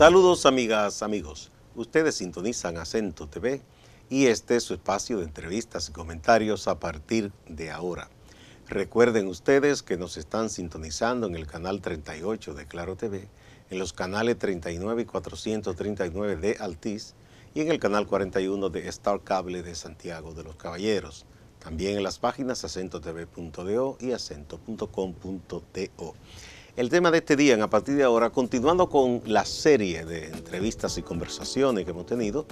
Saludos amigas, amigos. Ustedes sintonizan Acento TV y este es su espacio de entrevistas y comentarios a partir de ahora. Recuerden ustedes que nos están sintonizando en el canal 38 de Claro TV, en los canales 39 y 439 de Altiz y en el canal 41 de Star Cable de Santiago de los Caballeros. También en las páginas acentotv.do y acento.com.to. El tema de este día, a partir de ahora, continuando con la serie de entrevistas y conversaciones que hemos tenido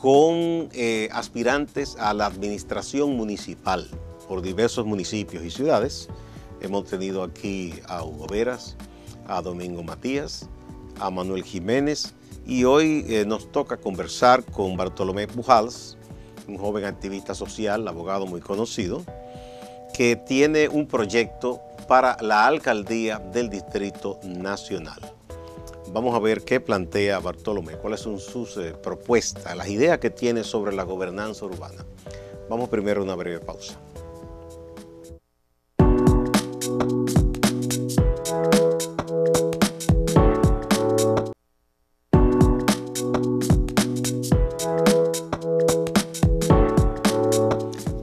con eh, aspirantes a la administración municipal por diversos municipios y ciudades. Hemos tenido aquí a Hugo Veras, a Domingo Matías, a Manuel Jiménez y hoy eh, nos toca conversar con Bartolomé Pujals, un joven activista social, abogado muy conocido, que tiene un proyecto para la alcaldía del Distrito Nacional. Vamos a ver qué plantea Bartolomé, cuáles son sus eh, propuestas, las ideas que tiene sobre la gobernanza urbana. Vamos primero a una breve pausa.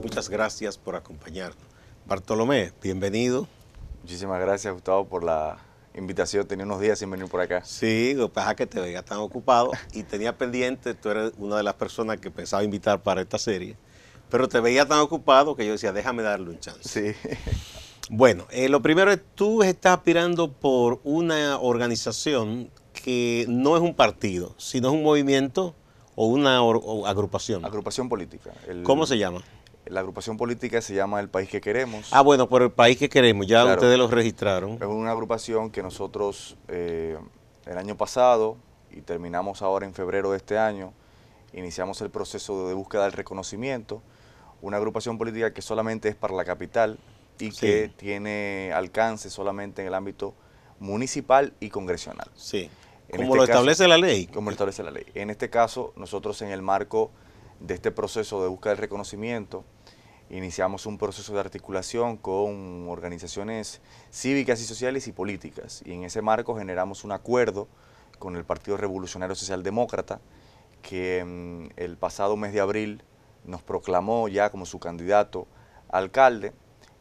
Muchas gracias por acompañarnos. Bartolomé, bienvenido. Muchísimas gracias, Gustavo, por la invitación. Tenía unos días sin venir por acá. Sí, lo que pasa es que te veía tan ocupado y tenía pendiente, tú eres una de las personas que pensaba invitar para esta serie, pero te veía tan ocupado que yo decía, déjame darle un chance. Sí. Bueno, eh, lo primero es, tú estás aspirando por una organización que no es un partido, sino es un movimiento o una agrupación. Agrupación política. ¿Cómo se llama? La agrupación política se llama El País que Queremos. Ah, bueno, por El País que Queremos, ya ustedes lo registraron. Es una agrupación que nosotros eh, el año pasado y terminamos ahora en febrero de este año, iniciamos el proceso de búsqueda del reconocimiento, una agrupación política que solamente es para la capital y que tiene alcance solamente en el ámbito municipal y congresional. Sí. como este lo establece la ley. Como lo establece la ley. En este caso, nosotros en el marco de este proceso de búsqueda del reconocimiento, Iniciamos un proceso de articulación con organizaciones cívicas y sociales y políticas. Y en ese marco generamos un acuerdo con el Partido Revolucionario Socialdemócrata, que mm, el pasado mes de abril nos proclamó ya como su candidato alcalde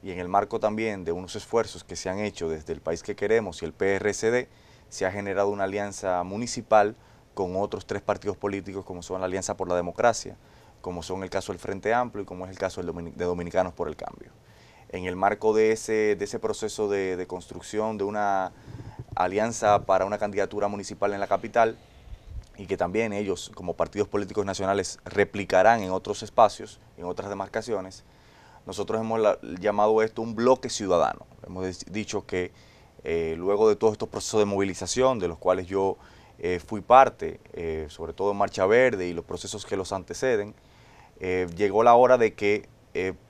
y en el marco también de unos esfuerzos que se han hecho desde el país que queremos y el PRCD, se ha generado una alianza municipal con otros tres partidos políticos como son la Alianza por la Democracia, como son el caso del Frente Amplio y como es el caso de Dominicanos por el Cambio. En el marco de ese, de ese proceso de, construcción de una alianza para una candidatura municipal en la capital y que también ellos como partidos políticos nacionales replicarán en otros espacios, en otras demarcaciones, nosotros hemos llamado esto un bloque ciudadano. Hemos dicho que eh, luego de todos estos procesos de movilización, de los cuales yo eh, fui parte, eh, sobre todo en Marcha Verde y los procesos que los anteceden, eh, llegó la hora de que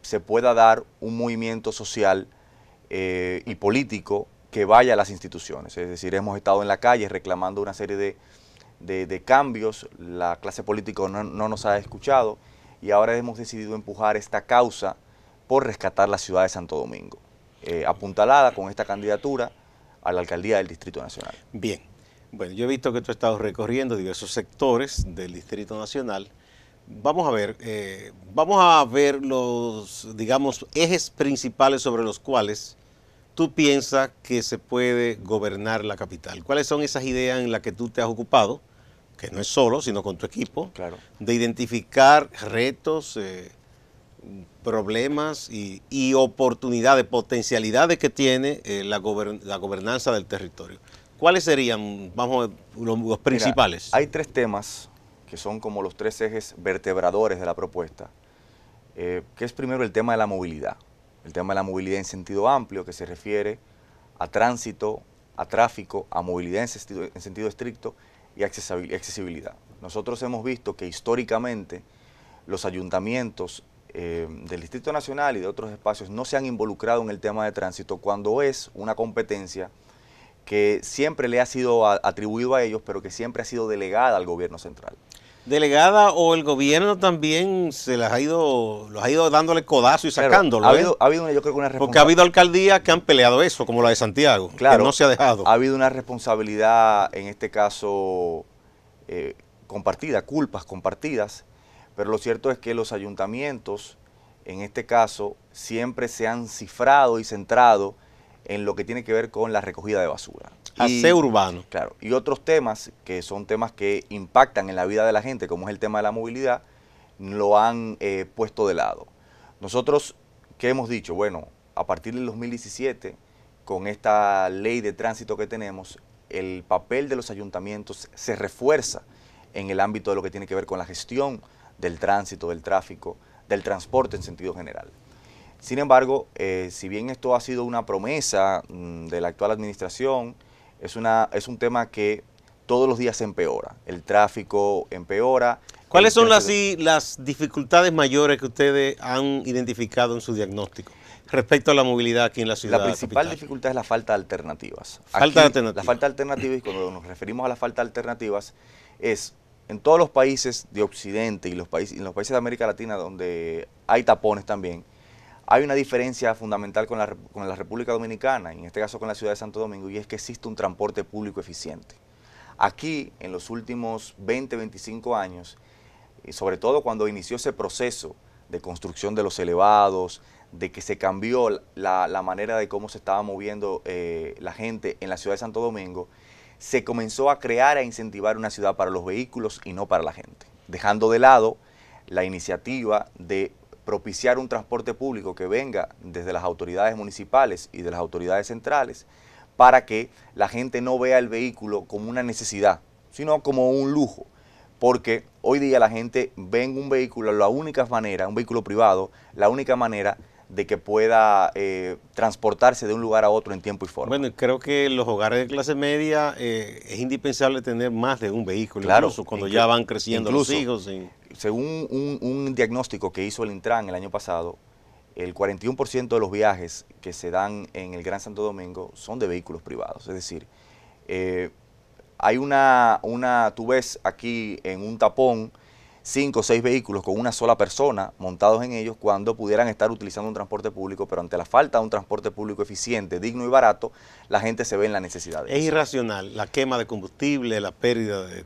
se pueda dar un movimiento social y político que vaya a las instituciones. Es decir, hemos estado en la calle reclamando una serie de, cambios, la clase política no, nos ha escuchado y ahora hemos decidido empujar esta causa por rescatar la ciudad de Santo Domingo, apuntalada con esta candidatura a la alcaldía del Distrito Nacional. Bien, bueno, yo he visto que tú has estado recorriendo diversos sectores del Distrito Nacional. Vamos a ver, eh, vamos a ver los, digamos, ejes principales sobre los cuales tú piensas que se puede gobernar la capital. ¿Cuáles son esas ideas en las que tú te has ocupado, que no es solo, sino con tu equipo, de identificar retos, eh, problemas y, oportunidades, potencialidades que tiene eh, la gobernanza del territorio? ¿Cuáles serían, vamos, los, principales? hay tres temas que son como los tres ejes vertebradores de la propuesta, eh, que es primero el tema de la movilidad, el tema de la movilidad en sentido amplio, que se refiere a tránsito, a tráfico, a movilidad en sentido, estricto y accesibilidad. Nosotros hemos visto que históricamente los ayuntamientos eh, del Distrito Nacional y de otros espacios no se han involucrado en el tema de tránsito cuando es una competencia que siempre le ha sido atribuido a ellos, pero que siempre ha sido delegada al gobierno central. Delegada o el gobierno también se las ha ido, los ha ido dándole codazo y sacándolo. Ha ¿eh? habido, yo Porque ha habido alcaldías que han peleado eso, como la de Santiago, claro, que no se ha dejado. Ha habido una responsabilidad, en este caso, eh, compartida, culpas compartidas, pero lo cierto es que los ayuntamientos, en este caso, siempre se han cifrado y centrado en lo que tiene que ver con la recogida de basura. ser urbano. Claro, y otros temas que son temas que impactan en la vida de la gente, como es el tema de la movilidad, lo han eh, puesto de lado. Nosotros, ¿qué hemos dicho? Bueno, a partir del 2017, con esta ley de tránsito que tenemos, el papel de los ayuntamientos se refuerza en el ámbito de lo que tiene que ver con la gestión del tránsito, del tráfico, del transporte en sentido general. Sin embargo, eh, si bien esto ha sido una promesa mm, de la actual administración, es, una, es un tema que todos los días empeora. El tráfico empeora. ¿Cuáles son las, dificultades mayores que ustedes han identificado en su diagnóstico? respecto a la movilidad aquí en la ciudad. La principal dificultad es la falta de alternativas. Falta de alternativas. La falta de alternativas, y cuando nos referimos a la falta de alternativas, es en todos los países de Occidente y los países, en los países de América Latina donde hay tapones también, hay una diferencia fundamental con la, República Dominicana, en este caso con la ciudad de Santo Domingo, y es que existe un transporte público eficiente. Aquí, en los últimos 20, 25 años, y eh, sobre todo cuando inició ese proceso de construcción de los elevados, de que se cambió la, manera de cómo se estaba moviendo eh, la gente en la ciudad de Santo Domingo, se comenzó a crear e incentivar una ciudad para los vehículos y no para la gente, dejando de lado la iniciativa de propiciar un transporte público que venga desde las autoridades municipales y de las autoridades centrales para que la gente no vea el vehículo como una necesidad, sino como un lujo. Porque hoy día la gente ve un vehículo la única manera, un vehículo privado, la única manera de que pueda eh, transportarse de un lugar a otro en tiempo y forma. Bueno, creo que los hogares de clase media eh, es indispensable tener más de un vehículo, claro, incluso cuando ya van creciendo los hijos. Según un, diagnóstico que hizo el Intran el año pasado, el 41% de los viajes que se dan en el Gran Santo Domingo son de vehículos privados. Es decir, eh, hay una, una, tú ves aquí en un tapón, cinco o seis vehículos con una sola persona montados en ellos cuando pudieran estar utilizando un transporte público, pero ante la falta de un transporte público eficiente, digno y barato, la gente se ve en la necesidad Es irracional la quema de combustible, la pérdida de,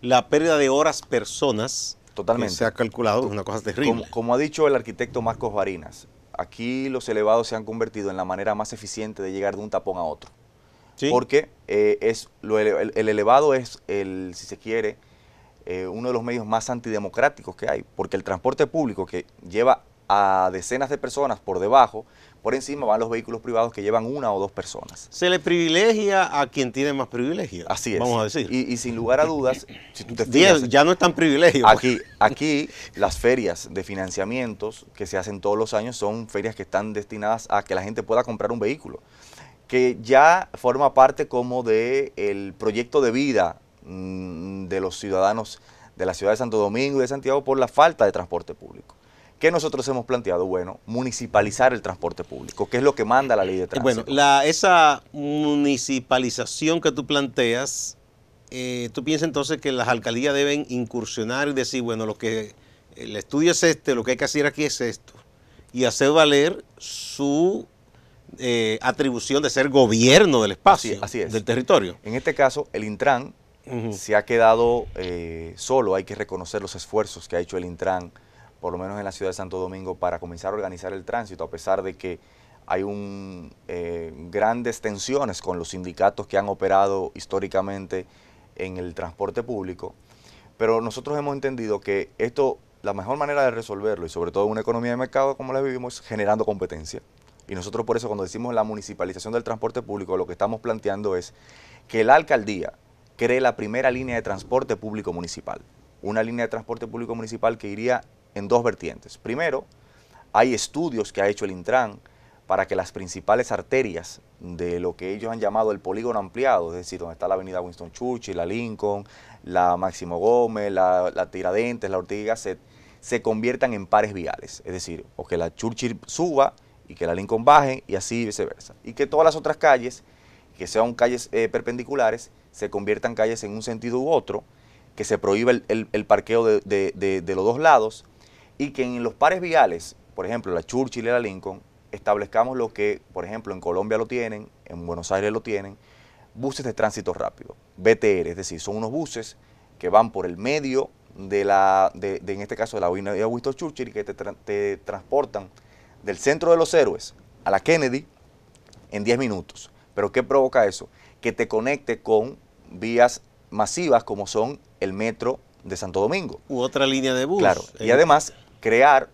la pérdida de horas personas. Totalmente. se ha calculado, es una cosa terrible. Como, ha dicho el arquitecto Marcos Varinas, aquí los elevados se han convertido en la manera más eficiente de llegar de un tapón a otro. ¿Sí? Porque eh, es el, elevado es el, si se quiere, eh, uno de los medios más antidemocráticos que hay, porque el transporte público que lleva a decenas de personas por debajo, por encima van los vehículos privados que llevan una o dos personas. Se le privilegia a quien tiene más privilegios. Así es. Vamos a decir. Y, sin lugar a dudas, si tú te ya no es tan privilegio. Aquí, aquí las ferias de financiamientos que se hacen todos los años son ferias que están destinadas a que la gente pueda comprar un vehículo, que ya forma parte como del el proyecto de vida Mm, de los ciudadanos de la ciudad de Santo Domingo y de Santiago por la falta de transporte público. ¿Qué nosotros hemos planteado? Bueno, municipalizar el transporte público, que es lo que manda la ley de tránsito. Bueno, la, esa municipalización que tú planteas, eh, tú piensas entonces que las alcaldías deben incursionar y decir, bueno, lo que el estudio es este, lo que hay que hacer aquí es esto, y hacer valer su eh, atribución de ser gobierno del espacio, del territorio. En este caso, el Intran se ha quedado eh, solo. Hay que reconocer los esfuerzos que ha hecho el Intran, por lo menos en la ciudad de Santo Domingo, para comenzar a organizar el tránsito, a pesar de que hay un, eh, grandes tensiones con los sindicatos que han operado históricamente en el transporte público. Pero nosotros hemos entendido que esto, la mejor manera de resolverlo, y sobre todo en una economía de mercado como la vivimos, es generando competencia. Y nosotros por eso cuando decimos la municipalización del transporte público, lo que estamos planteando es que la alcaldía, cree la primera línea de transporte público municipal. Una línea de transporte público municipal que iría en dos vertientes. Primero, hay estudios que ha hecho el Intran para que las principales arterias de lo que ellos han llamado el polígono ampliado, es decir, donde está la avenida Winston Churchill, la Lincoln, la Máximo Gómez, la, Tiradentes, la Ortiga y Gasset, se conviertan en pares viales. Es decir, o que la Churchill suba y que la Lincoln baje y así viceversa. Y que todas las otras calles, que sean calles eh, perpendiculares, se conviertan calles en un sentido u otro, que se prohíba el, parqueo de, los dos lados y que en los pares viales, por ejemplo, la Churchill y la Lincoln, establezcamos lo que, por ejemplo, en Colombia lo tienen, en Buenos Aires lo tienen, buses de tránsito rápido, BTR, es decir, son unos buses que van por el medio de la, de, en este caso de la avenida Augusto Churchill, que te, transportan del centro de los héroes a la Kennedy en 10 minutos. ¿Pero qué provoca eso? que te conecte con vías masivas como son el metro de Santo Domingo. U otra línea de bus. Claro. Y eh, además crear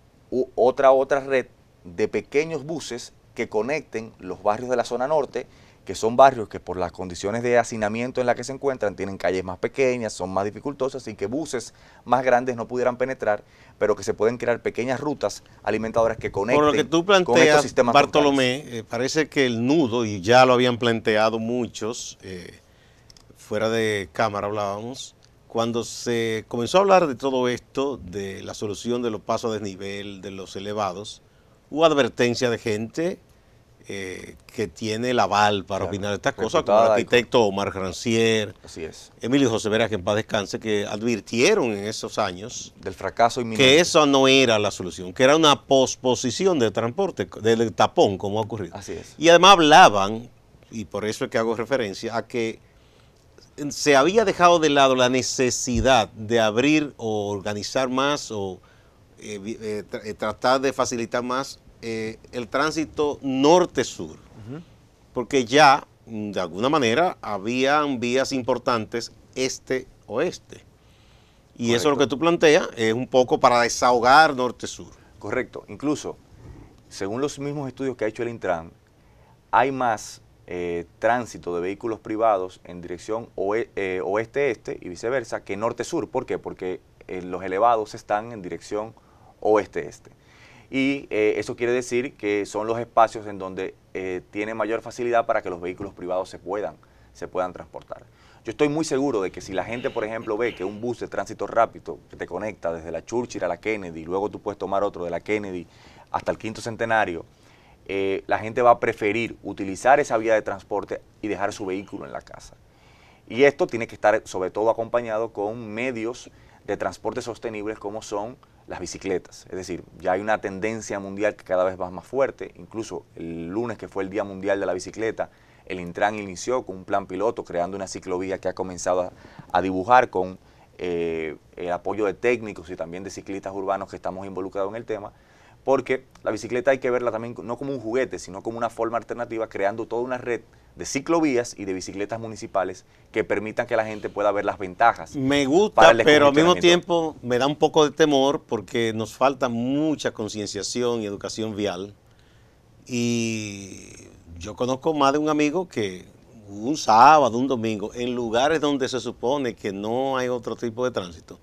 otra, otra red de pequeños buses que conecten los barrios de la zona norte que son barrios que por las condiciones de hacinamiento en las que se encuentran tienen calles más pequeñas, son más dificultosas y que buses más grandes no pudieran penetrar, pero que se pueden crear pequeñas rutas alimentadoras que conecten por lo que tú planteas, Bartolomé, eh, parece que el nudo, y ya lo habían planteado muchos, eh, fuera de cámara hablábamos, cuando se comenzó a hablar de todo esto, de la solución de los pasos de nivel, de los elevados, hubo advertencia de gente eh, que tiene el aval para opinar estas cosas, como el arquitecto Omar Rancier, Emilio José Vera, que en paz descanse, que advirtieron en esos años del fracaso que eso no era la solución, que era una posposición del transporte, del tapón, como ha ocurrido. Y además hablaban, y por eso es que hago referencia, a que se había dejado de lado la necesidad de abrir o organizar más o eh, eh, tratar de facilitar más eh, el tránsito norte-sur, porque ya, mm, de alguna manera, habían vías importantes este-oeste. Y eso lo que tú planteas es un poco para desahogar norte-sur. Correcto. Incluso, según los mismos estudios que ha hecho el Intran, hay más eh, tránsito de vehículos privados en dirección eh, oeste-este y viceversa que norte-sur. ¿Por qué? Porque los elevados están en dirección oeste-este y eh, eso quiere decir que son los espacios en donde eh, tiene mayor facilidad para que los vehículos privados se puedan, se puedan transportar. Yo estoy muy seguro de que si la gente, por ejemplo, ve que un bus de tránsito rápido te conecta desde la Churchill a la Kennedy, luego tú puedes tomar otro de la Kennedy hasta el quinto centenario, eh, la gente va a preferir utilizar esa vía de transporte y dejar su vehículo en la casa. Y esto tiene que estar sobre todo acompañado con medios de transporte sostenibles como son las bicicletas. Es decir, ya hay una tendencia mundial que cada vez va más fuerte. Incluso el lunes, que fue el Día Mundial de la Bicicleta, el Intran inició con un plan piloto creando una ciclovía que ha comenzado a, dibujar con eh, el apoyo de técnicos y también de ciclistas urbanos que estamos involucrados en el tema. Porque la bicicleta hay que verla también no como un juguete, sino como una forma alternativa, creando toda una red de ciclovías y de bicicletas municipales que permitan que la gente pueda ver las ventajas. Me gusta, pero al mismo tiempo me da un poco de temor porque nos falta mucha concienciación y educación vial. Y yo conozco más de un amigo que un sábado, un domingo, en lugares donde se supone que no hay otro tipo de tránsito,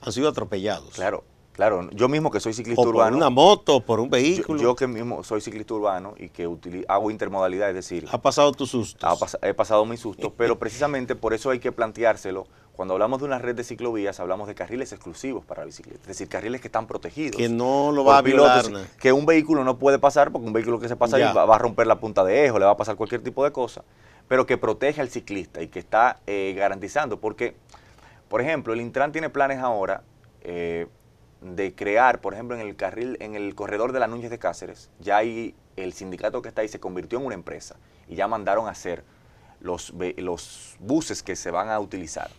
han sido atropellados. Claro, Claro, yo mismo que soy ciclista urbano. Por una moto, por un vehículo. Yo, que mismo soy ciclista urbano y que hago intermodalidad, es decir. Ha pasado tus sustos. he pasado mis sustos, pero precisamente por eso hay que planteárselo. Cuando hablamos de una red de ciclovías, hablamos de carriles exclusivos para bicicletas, es decir, carriles que están protegidos. Que no lo va a violar. que un vehículo no puede pasar porque un vehículo que se pasa ahí va, a romper la punta de eje o le va a pasar cualquier tipo de cosa, pero que protege al ciclista y que está eh, garantizando. Porque, por ejemplo, el Intran tiene planes ahora. Eh, de crear, por ejemplo, en el carril, en el corredor de la Núñez de Cáceres, ya hay el sindicato que está ahí se convirtió en una empresa y ya mandaron a hacer los, los buses que se van a utilizar.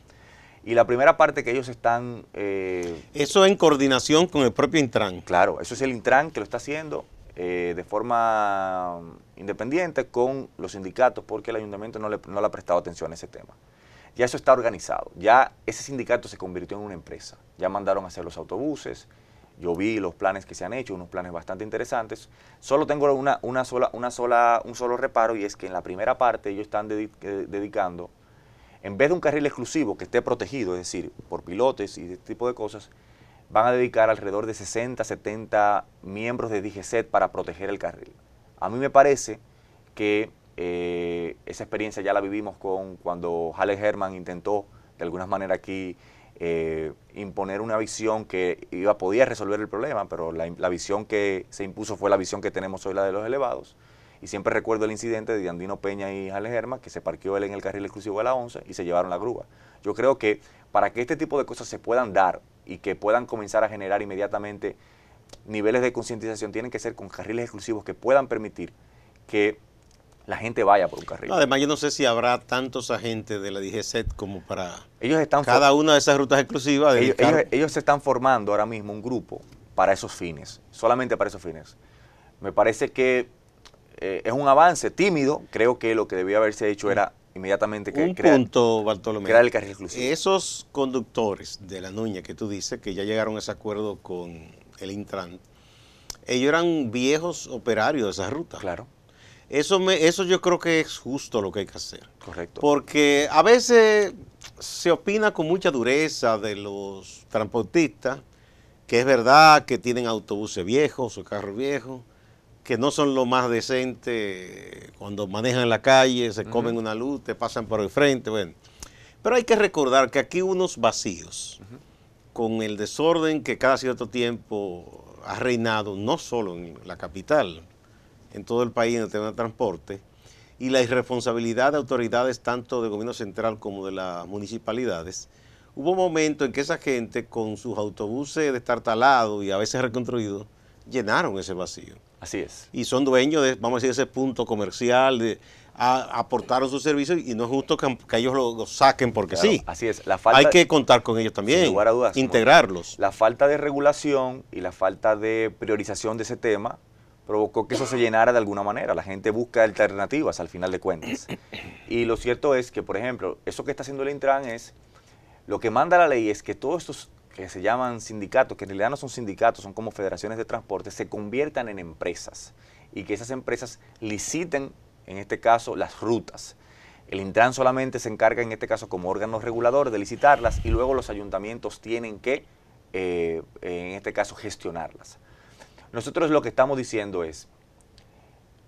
Y la primera parte que ellos están... Eh, eso en coordinación con el propio Intran. Claro, eso es el Intran que lo está haciendo eh, de forma independiente con los sindicatos porque el ayuntamiento no le, no le ha prestado atención a ese tema ya eso está organizado. Ya ese sindicato se convirtió en una empresa. Ya mandaron a hacer los autobuses. Yo vi los planes que se han hecho, unos planes bastante interesantes. Solo tengo una, una sola, una sola, un solo reparo y es que en la primera parte ellos están eh, dedicando, en vez de un carril exclusivo que esté protegido, es decir, por pilotes y este tipo de cosas, van a dedicar alrededor de 60, 70 miembros de DGCET para proteger el carril. A mí me parece que eh, esa experiencia ya la vivimos con cuando Halle Herman intentó de alguna manera aquí eh, imponer una visión que iba, podía resolver el problema, pero la, visión que se impuso fue la visión que tenemos hoy, la de los elevados. Y siempre recuerdo el incidente de Andino Peña y Halle Herman, que se parqueó él en el carril exclusivo de la 11 y se llevaron la grúa. Yo creo que para que este tipo de cosas se puedan dar y que puedan comenzar a generar inmediatamente niveles de concientización, tienen que ser con carriles exclusivos que puedan permitir que la gente vaya por un carril. además, yo no sé si habrá tantos agentes de la DGCET como para ellos están cada una de esas rutas exclusivas. Ellos, se están formando ahora mismo un grupo para esos fines, solamente para esos fines. Me parece que eh, es un avance tímido. Creo que lo que debía haberse hecho era inmediatamente crear, punto, crear el carril exclusivo. Esos conductores de la Nuña que tú dices que ya llegaron a ese acuerdo con el Intran, ellos eran viejos operarios de esas rutas. Claro eso, eso yo creo que es justo lo que hay que hacer. Correcto. Porque a veces se opina con mucha dureza de los transportistas, que es verdad que tienen autobuses viejos o carros viejos, que no son lo más decente cuando manejan la calle, se comen una luz, te pasan por el frente, bueno. Pero hay que recordar que aquí unos vacíos, con el desorden que cada cierto tiempo ha reinado, no solo en la capital, en todo el país en el tema de transporte y la irresponsabilidad de autoridades tanto del gobierno central como de las municipalidades, hubo un momento en que esa gente con sus autobuses destartalados y a veces reconstruidos llenaron ese vacío. Así es. Y son dueños de, vamos a decir, ese punto comercial, de, aportaron sus servicios y no es justo que, ellos lo, saquen porque sí. Así es. La Hay que contar con ellos también. Integrarlos. La falta de regulación y la falta de priorización de ese tema provocó que eso se llenara de alguna manera. La gente busca alternativas al final de cuentas. Y lo cierto es que, por ejemplo, eso que está haciendo el Intran es, lo que manda la ley es que todos estos que se llaman sindicatos, que en realidad no son sindicatos, son como federaciones de transporte, se conviertan en empresas y que esas empresas liciten, en este caso, las rutas. El Intran solamente se encarga, en este caso, como órgano regulador de licitarlas y luego los ayuntamientos tienen que, eh, en este caso, gestionarlas. Nosotros lo que estamos diciendo es,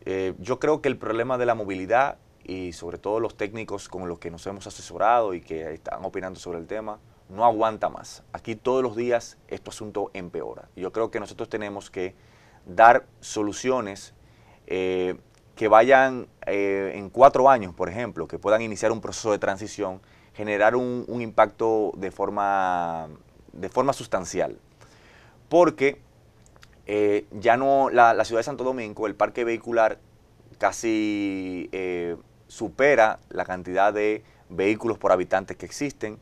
eh, yo creo que el problema de la movilidad y sobre todo los técnicos con los que nos hemos asesorado y que están opinando sobre el tema, no aguanta más. Aquí todos los días este asunto empeora. Yo creo que nosotros tenemos que dar soluciones eh, que vayan eh, en cuatro años, por ejemplo, que puedan iniciar un proceso de transición, generar un, impacto de forma, de forma sustancial. Porque eh, ya no, la, ciudad de Santo Domingo, el parque vehicular casi eh, supera la cantidad de vehículos por habitantes que existen.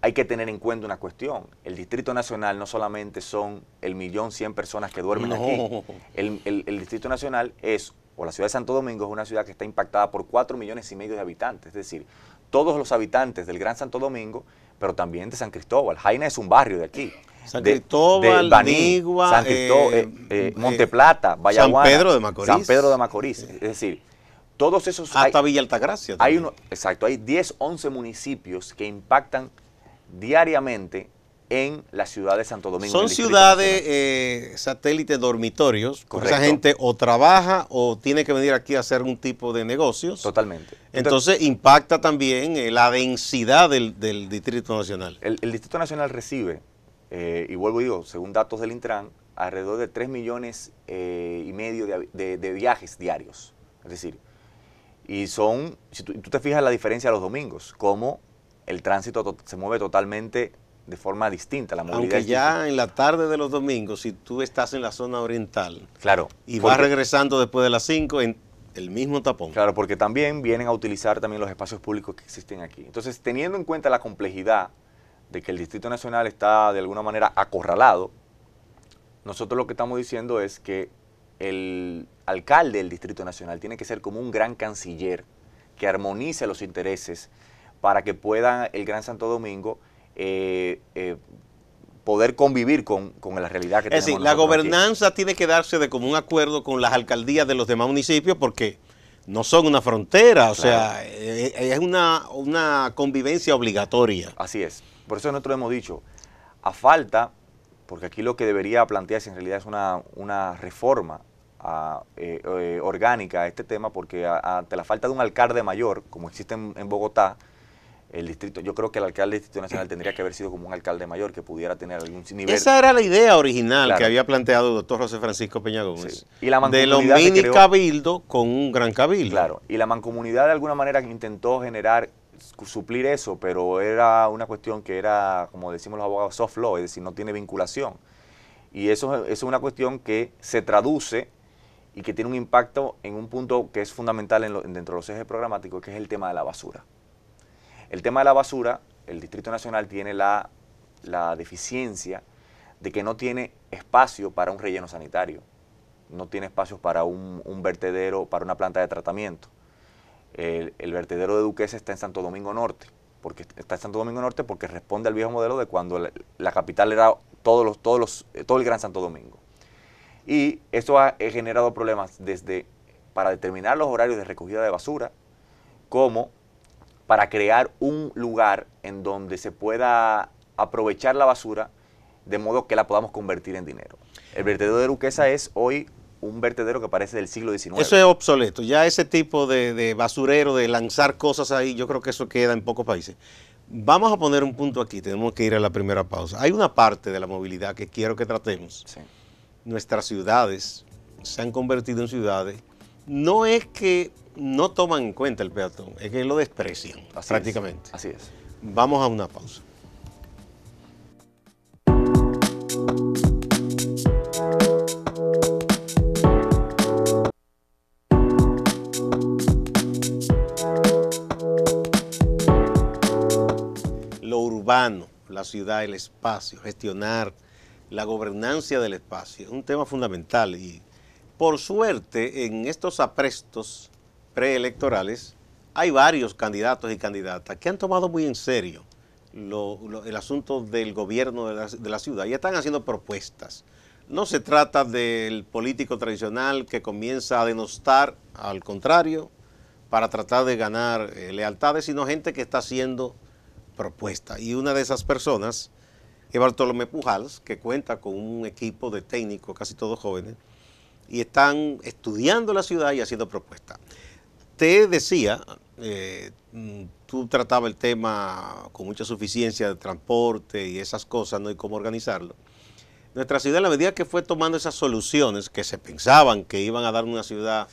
Hay que tener en cuenta una cuestión. El Distrito Nacional no solamente son el millón cien personas que duermen aquí. El, el Distrito Nacional es, o la ciudad de Santo Domingo es una ciudad que está impactada por cuatro millones y medio de habitantes. Es decir, todos los habitantes del Gran Santo Domingo, pero también de San Cristóbal. Jaina es un barrio de aquí. San Cristóbal, de San eh, eh, eh, Monteplata, San Pedro de Macorís. San Pedro de Macorís. Es decir, todos esos... Hasta Villa Altagracia. Hay exacto, hay 10, 11 municipios que impactan diariamente en la ciudad de Santo Domingo. Son ciudades satélites dormitorios. Esa gente o trabaja o tiene que venir aquí a hacer un tipo de negocios. Totalmente. Entonces, impacta también la densidad del, Distrito Nacional. el, Distrito Nacional recibe eh, y vuelvo y digo, según datos del Intran, alrededor de 3 millones eh, y medio de, viajes diarios. Es decir, y son, si tú, te fijas la diferencia de los domingos, cómo el tránsito se mueve totalmente de forma distinta, la movilidad. Aunque ya en la tarde de los domingos, si tú estás en la zona oriental claro, y vas regresando después de las 5, en el mismo tapón. Claro, porque también vienen a utilizar también los espacios públicos que existen aquí. Entonces, teniendo en cuenta la complejidad de que el Distrito Nacional está de alguna manera acorralado, nosotros lo que estamos diciendo es que el alcalde del Distrito Nacional tiene que ser como un gran canciller que armonice los intereses para que pueda el Gran Santo Domingo eh, eh, poder convivir con, la realidad que tenemos. Es decir, la gobernanza tiene que darse de común acuerdo con las alcaldías de los demás municipios porque no son una frontera, o sea, eh, es una convivencia obligatoria. Así es. Por eso nosotros hemos dicho, a falta, porque aquí lo que debería plantearse en realidad es una, reforma eh, eh, orgánica a este tema, porque ante la falta de un alcalde mayor, como existe en, Bogotá, el distrito, yo creo que el alcalde del Distrito Nacional tendría que haber sido como un alcalde mayor que pudiera tener algún nivel. Esa era la idea original que había planteado el doctor José Francisco Peña Gómez. Y la de los mini cabildo con un gran cabildo. Claro, y la mancomunidad de alguna manera intentó generar suplir eso, pero era una cuestión que era, como decimos los abogados, soft law, es decir, no tiene vinculación. Y eso, es una cuestión que se traduce y que tiene un impacto en un punto que es fundamental dentro de los ejes programáticos, que es el tema de la basura. El tema de la basura, el Distrito Nacional tiene la, deficiencia de que no tiene espacio para un relleno sanitario, no tiene espacio para un vertedero, para una planta de tratamiento. El, vertedero de Duquesa está en Santo Domingo Norte, porque está en Santo Domingo Norte porque responde al viejo modelo de cuando la, capital era todos los, todos los, eh, todo el Gran Santo Domingo. Y eso ha generado problemas desde para determinar los horarios de recogida de basura, como para crear un lugar en donde se pueda aprovechar la basura de modo que la podamos convertir en dinero. El vertedero de Duquesa es hoy un vertedero que parece del siglo XIX. Eso es obsoleto. Ya ese tipo de, basurero, de lanzar cosas ahí, yo creo que eso queda en pocos países. Vamos a poner un punto aquí, tenemos que ir a la primera pausa. Hay una parte de la movilidad que quiero que tratemos. Nuestras ciudades se han convertido en ciudades. No es que no toman en cuenta el peatón, es que lo desprecian prácticamente. Así es. Vamos a una pausa. urbano, la ciudad, el espacio, gestionar la gobernancia del espacio. Es un tema fundamental y por suerte en estos aprestos preelectorales hay varios candidatos y candidatas que han tomado muy en serio el asunto del gobierno de la, ciudad y están haciendo propuestas. No se trata del político tradicional que comienza a denostar, al contrario, para tratar de ganar eh, lealtades, sino gente que está haciendo propuesta. Y una de esas personas es Bartolomé Pujals, que cuenta con un equipo de técnicos, casi todos jóvenes, y están estudiando la ciudad y haciendo propuestas. Te decía, eh, mm, tú tratabas el tema con mucha suficiencia de transporte y esas cosas, ¿no? Y cómo organizarlo. Nuestra ciudad, en la medida que fue tomando esas soluciones que se pensaban que iban a dar una ciudad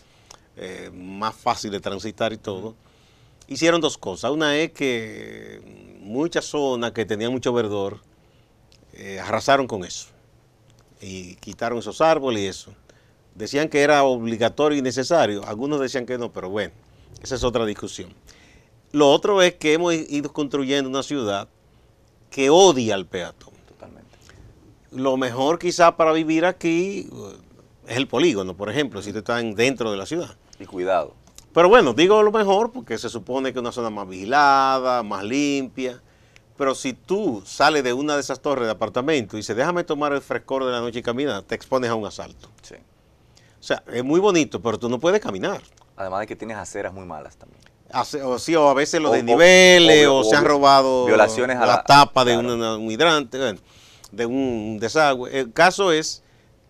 eh, más fácil de transitar y todo, hicieron dos cosas. Una es que muchas zonas que tenían mucho verdor eh, arrasaron con eso y quitaron esos árboles y eso. Decían que era obligatorio y necesario, algunos decían que no, pero bueno, esa es otra discusión. Lo otro es que hemos ido construyendo una ciudad que odia al peatón. Totalmente. Lo mejor quizá para vivir aquí eh, es el polígono, por ejemplo, si tú estás dentro de la ciudad. Y cuidado. Pero bueno, digo lo mejor porque se supone que es una zona más vigilada, más limpia. Pero si tú sales de una de esas torres de apartamento y dices, déjame tomar el frescor de la noche y caminar, te expones a un asalto. Sí. O sea, es muy bonito, pero tú no puedes caminar. Además de que tienes aceras muy malas también. o sí, o a veces los desniveles, o, se han robado violaciones a la, tapa de un, un hidrante, de un desagüe. El caso es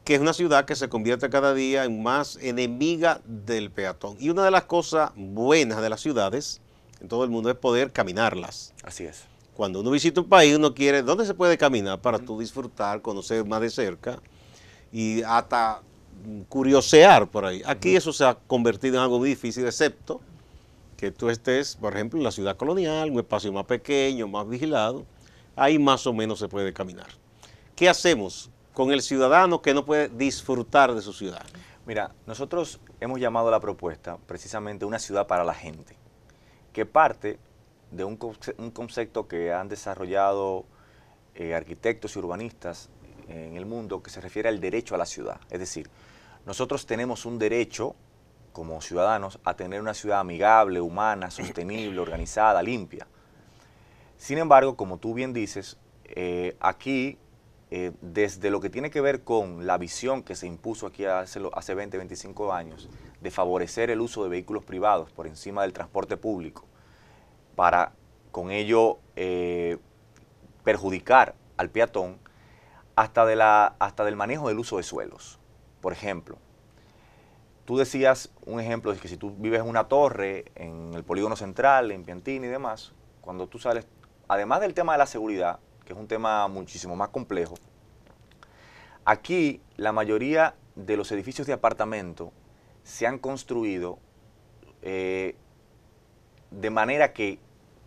que es una ciudad que se convierte cada día en más enemiga del peatón. Y una de las cosas buenas de las ciudades en todo el mundo es poder caminarlas. Así es. Cuando uno visita un país, uno quiere, ¿dónde se puede caminar para tú disfrutar, conocer más de cerca y hasta curiosear por ahí? Aquí eso se ha convertido en algo muy difícil, excepto que tú estés, por ejemplo, en la ciudad colonial, un espacio más pequeño, más vigilado, ahí más o menos se puede caminar. ¿Qué hacemos con el ciudadano que no puede disfrutar de su ciudad? Mira, nosotros hemos llamado a la propuesta precisamente una ciudad para la gente, que parte de un, concepto que han desarrollado eh, arquitectos y urbanistas en el mundo que se refiere al derecho a la ciudad. Es decir, nosotros tenemos un derecho como ciudadanos a tener una ciudad amigable, humana, sostenible, organizada, limpia. Sin embargo, como tú bien dices, eh, aquí eh, desde lo que tiene que ver con la visión que se impuso aquí hace, hace 20, 25 años, de favorecer el uso de vehículos privados por encima del transporte público, para con ello eh, perjudicar al peatón, hasta, de la, hasta del manejo del uso de suelos. Por ejemplo, tú decías un ejemplo de que si tú vives en una torre, en el polígono central, en Piantini y demás, cuando tú sales, además del tema de la seguridad, que es un tema muchísimo más complejo, aquí la mayoría de los edificios de apartamento se han construido eh, de manera que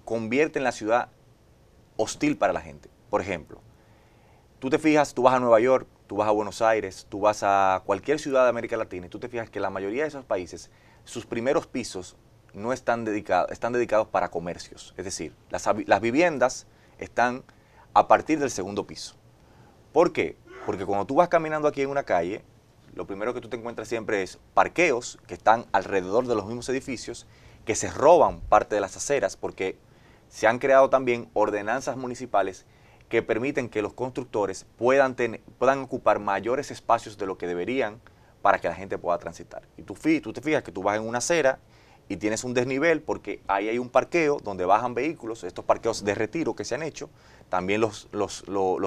convierten la ciudad hostil para la gente. Por ejemplo, tú te fijas, tú vas a Nueva York, tú vas a Buenos Aires, tú vas a cualquier ciudad de América Latina y tú te fijas que la mayoría de esos países, sus primeros pisos no están dedicados, están dedicados para comercios. Es decir, las, las viviendas están a partir del segundo piso. ¿Por qué? Porque cuando tú vas caminando aquí en una calle, lo primero que tú te encuentras siempre es parqueos que están alrededor de los mismos edificios, que se roban parte de las aceras porque se han creado también ordenanzas municipales que permiten que los constructores puedan, puedan ocupar mayores espacios de lo que deberían para que la gente pueda transitar. Y tú, tú te fijas que tú vas en una acera y tienes un desnivel porque ahí hay un parqueo donde bajan vehículos, estos parqueos de retiro que se han hecho, también los, los,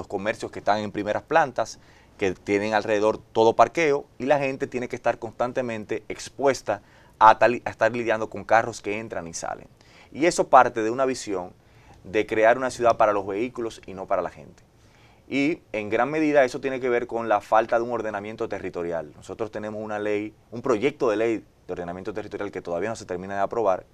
comercios que están en primeras plantas, que tienen alrededor todo parqueo y la gente tiene que estar constantemente expuesta a estar lidiando con carros que entran y salen. Y eso parte de una visión de crear una ciudad para los vehículos y no para la gente. Y en gran medida eso tiene que ver con la falta de un ordenamiento territorial. Nosotros tenemos una ley, un proyecto de ley de ordenamiento territorial que todavía no se termina de aprobar,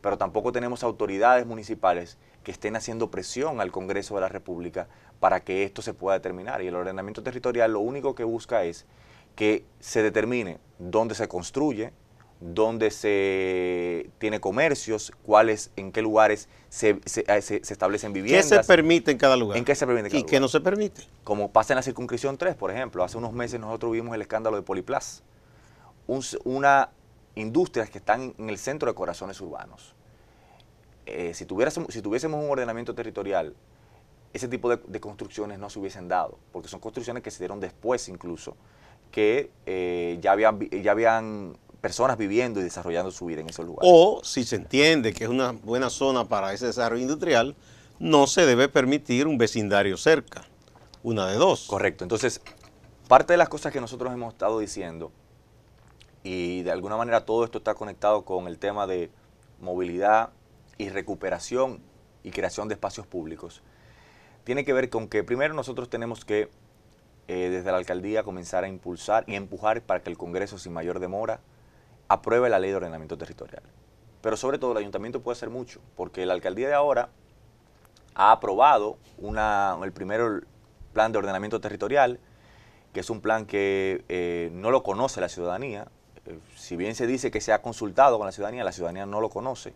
pero tampoco tenemos autoridades municipales que estén haciendo presión al Congreso de la República para que esto se pueda determinar. Y el ordenamiento territorial lo único que busca es que se determine dónde se construye, dónde se tiene comercios, cuáles, en qué lugares se, eh, establecen viviendas. ¿Qué se permite en cada lugar? ¿En qué se permite en cada lugar en qué se permite en y qué no se permite? Como pasa en la circunscripción 3, por ejemplo. Hace unos meses nosotros vimos el escándalo de Poliplas. una industrias que están en el centro de corazones urbanos. Eh, si, tuviésemos, si tuviésemos un ordenamiento territorial, ese tipo de, construcciones no se hubiesen dado, porque son construcciones que se dieron después incluso, que eh, ya, habían, ya habían personas viviendo y desarrollando su vida en esos lugares. O si se entiende que es una buena zona para ese desarrollo industrial, no se debe permitir un vecindario cerca, una de dos. Correcto, entonces parte de las cosas que nosotros hemos estado diciendo y de alguna manera todo esto está conectado con el tema de movilidad y recuperación y creación de espacios públicos. Tiene que ver con que primero nosotros tenemos que eh, desde la alcaldía comenzar a impulsar y empujar para que el Congreso sin mayor demora apruebe la ley de ordenamiento territorial. Pero sobre todo el ayuntamiento puede hacer mucho, porque la alcaldía de ahora ha aprobado el primer plan de ordenamiento territorial, que es un plan que eh, no lo conoce la ciudadanía, si bien se dice que se ha consultado con la ciudadanía, la ciudadanía no lo conoce,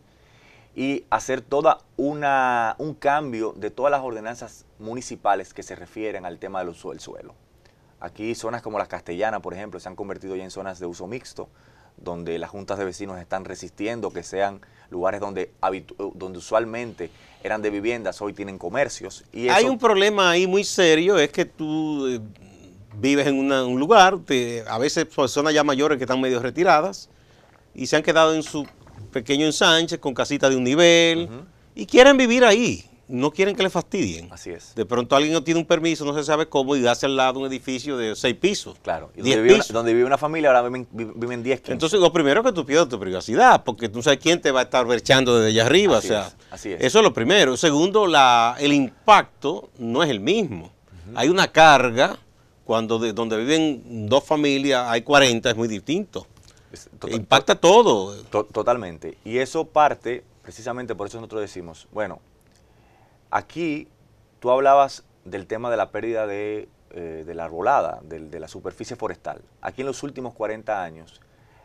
y hacer toda una, un cambio de todas las ordenanzas municipales que se refieren al tema del uso del suelo. Aquí zonas como la castellana, por ejemplo, se han convertido ya en zonas de uso mixto, donde las juntas de vecinos están resistiendo que sean lugares donde, donde usualmente eran de viviendas, hoy tienen comercios. Y Hay un problema ahí muy serio, es que tú... Eh, vives en un lugar, a veces personas ya mayores que están medio retiradas y se han quedado en su pequeño ensanche con casita de un nivel y quieren vivir ahí. No quieren que les fastidien. Así es. De pronto alguien no tiene un permiso, no se sabe cómo, y hace al lado un edificio de seis pisos. Claro. Y donde, vive, Una, donde vive, Una, familia, ahora viven, viven diez, Entonces, lo primero es que tú pierdas tu privacidad, porque tú no sabes quién te va a estar berchando desde allá arriba. o sea, Eso es lo primero. Segundo, la, el impacto no es el mismo. Hay una carga cuando donde viven dos familias hay 40, es muy distinto. Eh, impacta todo. totalmente. Y eso parte, precisamente por eso nosotros decimos, bueno, aquí tú hablabas del tema de la pérdida de, eh, la arbolada, de, la superficie forestal. Aquí en los últimos 40 años,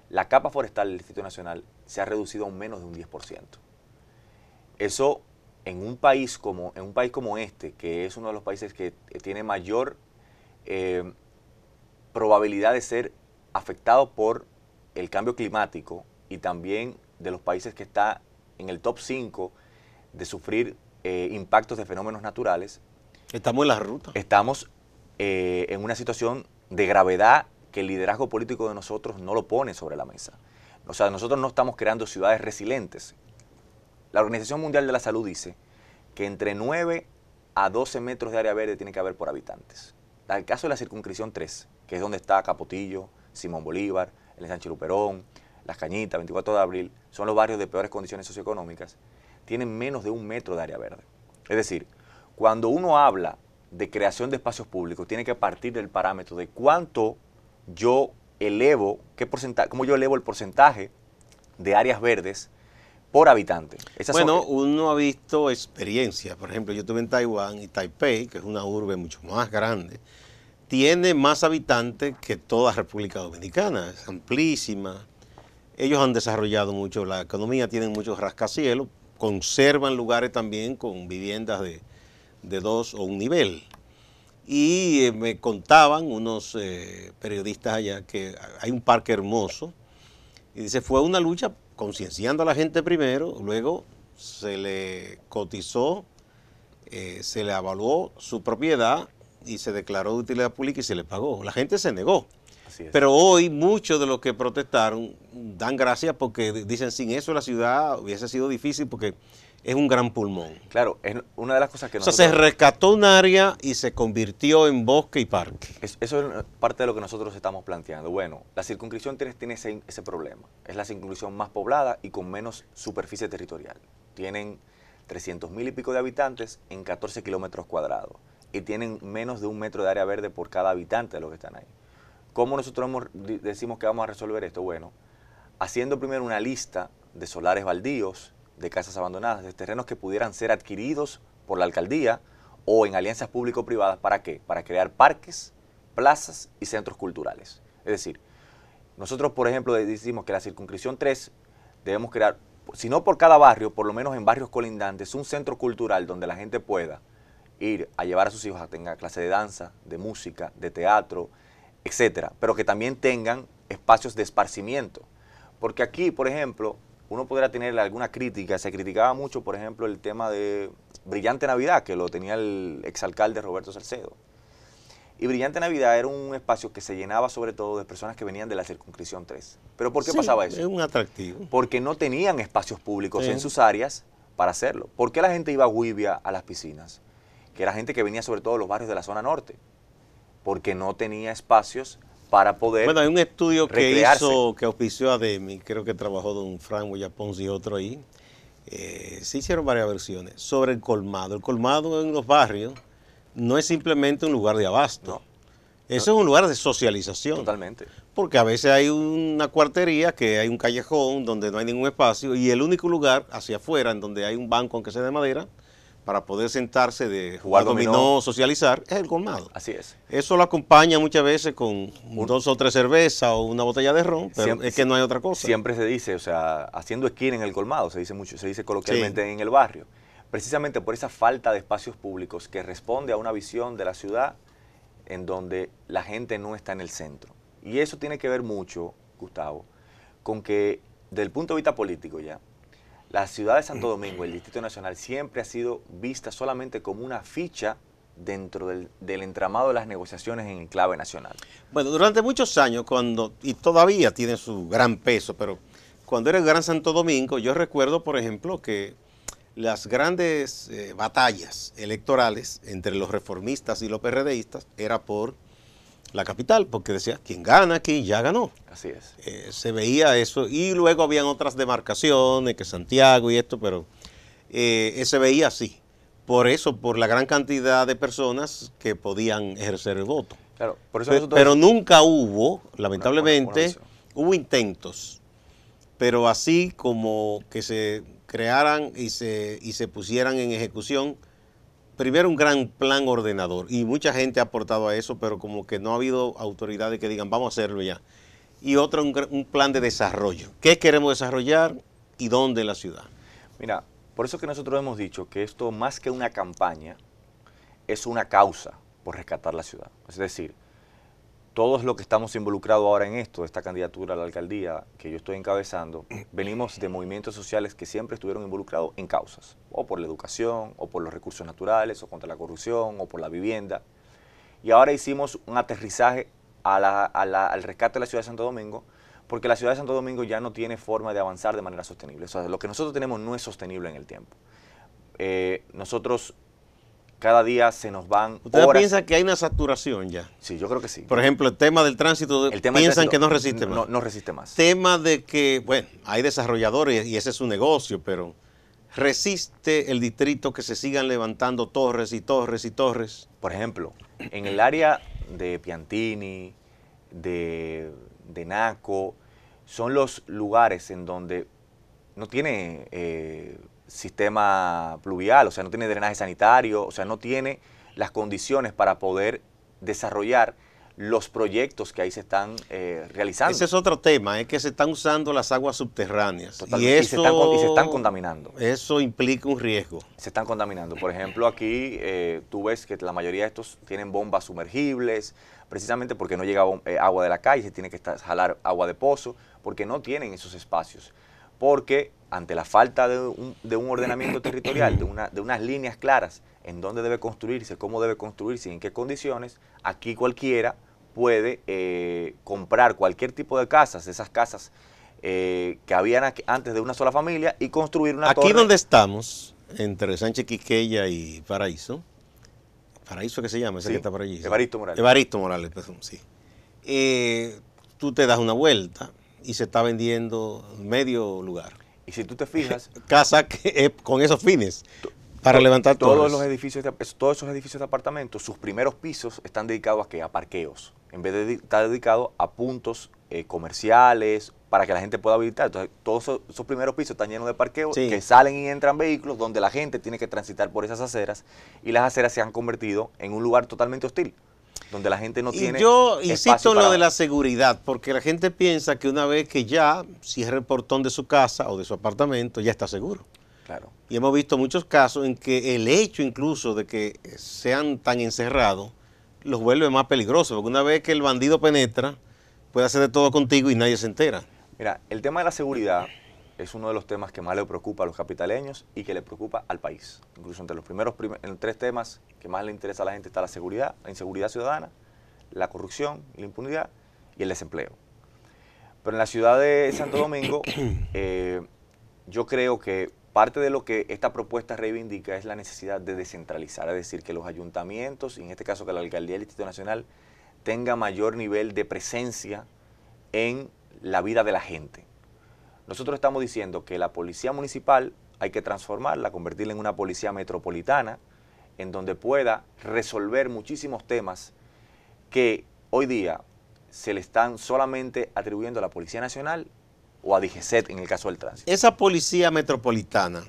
la capa forestal del Distrito Nacional se ha reducido a menos de un 10%. Eso en un país como en un país como este, que es uno de los países que eh, tiene mayor eh, probabilidad de ser afectado por el cambio climático y también de los países que está en el top 5 de sufrir eh, impactos de fenómenos naturales. Estamos en la ruta. Estamos eh, en una situación de gravedad que el liderazgo político de nosotros no lo pone sobre la mesa. O sea, nosotros no estamos creando ciudades resilientes. La Organización Mundial de la Salud dice que entre 9 a 12 metros de área verde tiene que haber por habitantes el caso de la circunscripción 3, que es donde está Capotillo, Simón Bolívar, el Sánchez Luperón, Las Cañitas, 24 de abril, son los barrios de peores condiciones socioeconómicas, tienen menos de un metro de área verde. Es decir, cuando uno habla de creación de espacios públicos, tiene que partir del parámetro de cuánto yo elevo, cómo yo elevo el porcentaje de áreas verdes por habitante. bueno, eh, uno ha visto experiencias. Por ejemplo, yo estuve en Taiwán y Taipei, que es una urbe mucho más grande, tiene más habitantes que toda República Dominicana. Es amplísima. Ellos han desarrollado mucho la economía, tienen muchos rascacielos, conservan lugares también con viviendas de, dos o un nivel. Y eh, me contaban unos eh, periodistas allá que hay un parque hermoso. Y dice, fue una lucha concienciando a la gente primero, luego se le cotizó, eh, se le avaló su propiedad y se declaró de utilidad pública y se le pagó. La gente se negó. Pero hoy muchos de los que protestaron dan gracias porque dicen sin eso la ciudad hubiese sido difícil porque es un gran pulmón. Claro, es una de las cosas que nosotros... O sea, se rescató un área y se convirtió en bosque y parque. eso es parte de lo que nosotros estamos planteando. Bueno, la circunscripción tiene, tiene ese, problema. Es la circunscripción más poblada y con menos superficie territorial. Tienen 300 mil y pico de habitantes en 14 kilómetros cuadrados. Y tienen menos de un metro de área verde por cada habitante de los que están ahí. ¿Cómo nosotros decimos que vamos a resolver esto? Bueno, haciendo primero una lista de solares baldíos de casas abandonadas, de terrenos que pudieran ser adquiridos por la alcaldía o en alianzas público-privadas. ¿Para qué? Para crear parques, plazas y centros culturales. Es decir, nosotros, por ejemplo, decimos que la circunscripción 3 debemos crear, si no por cada barrio, por lo menos en barrios colindantes, un centro cultural donde la gente pueda ir a llevar a sus hijos a tener clase de danza, de música, de teatro, etcétera, pero que también tengan espacios de esparcimiento. Porque aquí, por ejemplo, uno pudiera tener alguna crítica. Se criticaba mucho, por ejemplo, el tema de Brillante Navidad, que lo tenía el exalcalde Roberto Salcedo. Y Brillante Navidad era un espacio que se llenaba sobre todo de personas que venían de la circunscripción 3. ¿Pero por qué pasaba eso? Es un atractivo. Porque no tenían espacios públicos en sus áreas para hacerlo. ¿Por qué la gente iba a Huibia a las piscinas? Que era gente que venía sobre todo de los barrios de la zona norte. Porque no tenía espacios para poder. Bueno, hay un estudio que hizo, que auspició a Demi, creo que trabajó don Frank Ponce y otro ahí. Eh, se hicieron varias versiones sobre el colmado. El colmado en los barrios no es simplemente un lugar de abasto. Eso es un lugar de socialización. Totalmente. Porque a veces hay una cuartería, que hay un callejón donde no hay ningún espacio y el único lugar hacia afuera en donde hay un banco, aunque sea de madera, para poder sentarse de jugar dominó, socializar, es el colmado. Así es. Eso lo acompaña muchas veces con dos o tres cervezas o una botella de ron, pero es que no hay otra cosa. Siempre se dice, o sea, haciendo esquina en el colmado, se dice mucho, se dice coloquialmente en el barrio, precisamente por esa falta de espacios públicos que responde a una visión de la ciudad en donde la gente no está en el centro. Y eso tiene que ver mucho, Gustavo, con que desde el punto de vista político ya, la ciudad de Santo mm. Domingo, el Distrito Nacional, siempre ha sido vista solamente como una ficha dentro del, entramado de las negociaciones en clave nacional. Bueno, durante muchos años, cuando y todavía tiene su gran peso, pero cuando era el Gran Santo Domingo, yo recuerdo, por ejemplo, que las grandes eh, batallas electorales entre los reformistas y los PRDistas era por la capital, porque decía, quien gana aquí ya ganó. Así es. Eh, se veía eso, y luego habían otras demarcaciones, que Santiago y esto, pero eh, se veía así. Por eso, por la gran cantidad de personas que podían ejercer el voto. Claro, por eso pero, nunca hubo, lamentablemente, hubo intentos, pero así como que se crearan y se, y se pusieran en ejecución primero un gran plan ordenador y mucha gente ha aportado a eso, pero como que no ha habido autoridades que digan vamos a hacerlo ya. Y otro, un, un plan de desarrollo. ¿Qué queremos desarrollar y dónde en la ciudad? Mira, por eso que nosotros hemos dicho que esto más que una campaña es una causa por rescatar la ciudad. Es decir, todos los que estamos involucrados ahora en esto, esta candidatura a la alcaldía que yo estoy encabezando, venimos de movimientos sociales que siempre estuvieron involucrados en causas, o por la educación, o por los recursos naturales, o contra la corrupción, o por la vivienda. Y ahora hicimos un aterrizaje al rescate de la ciudad de Santo Domingo, porque la ciudad de Santo Domingo ya no tiene forma de avanzar de manera sostenible. O sea, lo que nosotros tenemos no es sostenible en el tiempo. Eh, nosotros cada día se nos van ¿Ustedes piensa piensan que hay una saturación ya? Sí, yo creo que sí. Por ejemplo, el tema del tránsito, piensan que no resiste más. No, resiste más. Tema de que, bueno, hay desarrolladores y ese es su negocio, pero ¿resiste el distrito que se sigan levantando torres y torres y torres? Por ejemplo, en el área de Piantini, de, de Naco, son los lugares en donde no tiene... Eh, sistema pluvial, o sea, no tiene drenaje sanitario, o sea, no tiene las condiciones para poder desarrollar los proyectos que ahí se están eh, realizando. Ese es otro tema, es que se están usando las aguas subterráneas y, se están, contaminando. Eso implica un riesgo. Se están contaminando. Por ejemplo, aquí eh, tú ves que la mayoría de estos tienen bombas sumergibles, precisamente porque no llega eh, agua de la calle, se tiene que jalar agua de pozo, porque no tienen esos espacios porque ante la falta de un, ordenamiento territorial, de, unas líneas claras en dónde debe construirse, cómo debe construirse y en qué condiciones, aquí cualquiera puede eh, comprar cualquier tipo de casas, esas casas eh, que habían antes de una sola familia y construir una Aquí donde estamos, entre Sánchez Quiqueya y Paraíso, Paraíso que se llama, ese que está por allí. Evaristo Morales. Evaristo Morales, perdón, sí. Eh, tú te das una vuelta y se está vendiendo medio lugar. Y si tú te fijas... Casa con esos fines. Para levantar todos los edificios, de, todos esos edificios de apartamentos, sus primeros pisos están dedicados a que A parqueos. En vez de estar dedicado a puntos eh, comerciales para que la gente pueda habilitar. Entonces, todos esos, primeros pisos están llenos de parqueos que salen y entran vehículos donde la gente tiene que transitar por esas aceras y las aceras se han convertido en un lugar totalmente hostil donde la gente no y tiene. Yo insisto en lo de la seguridad, porque la gente piensa que una vez que ya cierra el portón de su casa o de su apartamento, ya está seguro. Claro. Y hemos visto muchos casos en que el hecho incluso de que sean tan encerrados los vuelve más peligrosos, porque una vez que el bandido penetra, puede hacer de todo contigo y nadie se entera. Mira, el tema de la seguridad es uno de los temas que más le preocupa a los capitaleños y que le preocupa al país. Incluso entre los primeros tres temas que más le interesa a la gente está la seguridad, la inseguridad ciudadana, la corrupción, la impunidad y el desempleo. Pero en la ciudad de Santo Domingo, eh, yo creo que parte de lo que esta propuesta reivindica es la necesidad de descentralizar, es decir, que los ayuntamientos, y en este caso que la alcaldía del Instituto Nacional, tenga mayor nivel de presencia en la vida de la gente. Nosotros estamos diciendo que la policía municipal hay que transformarla, convertirla en una policía metropolitana, en donde pueda resolver muchísimos temas que hoy día se le están solamente atribuyendo a la Policía Nacional o a DGCET en el caso del tránsito. Esa policía metropolitana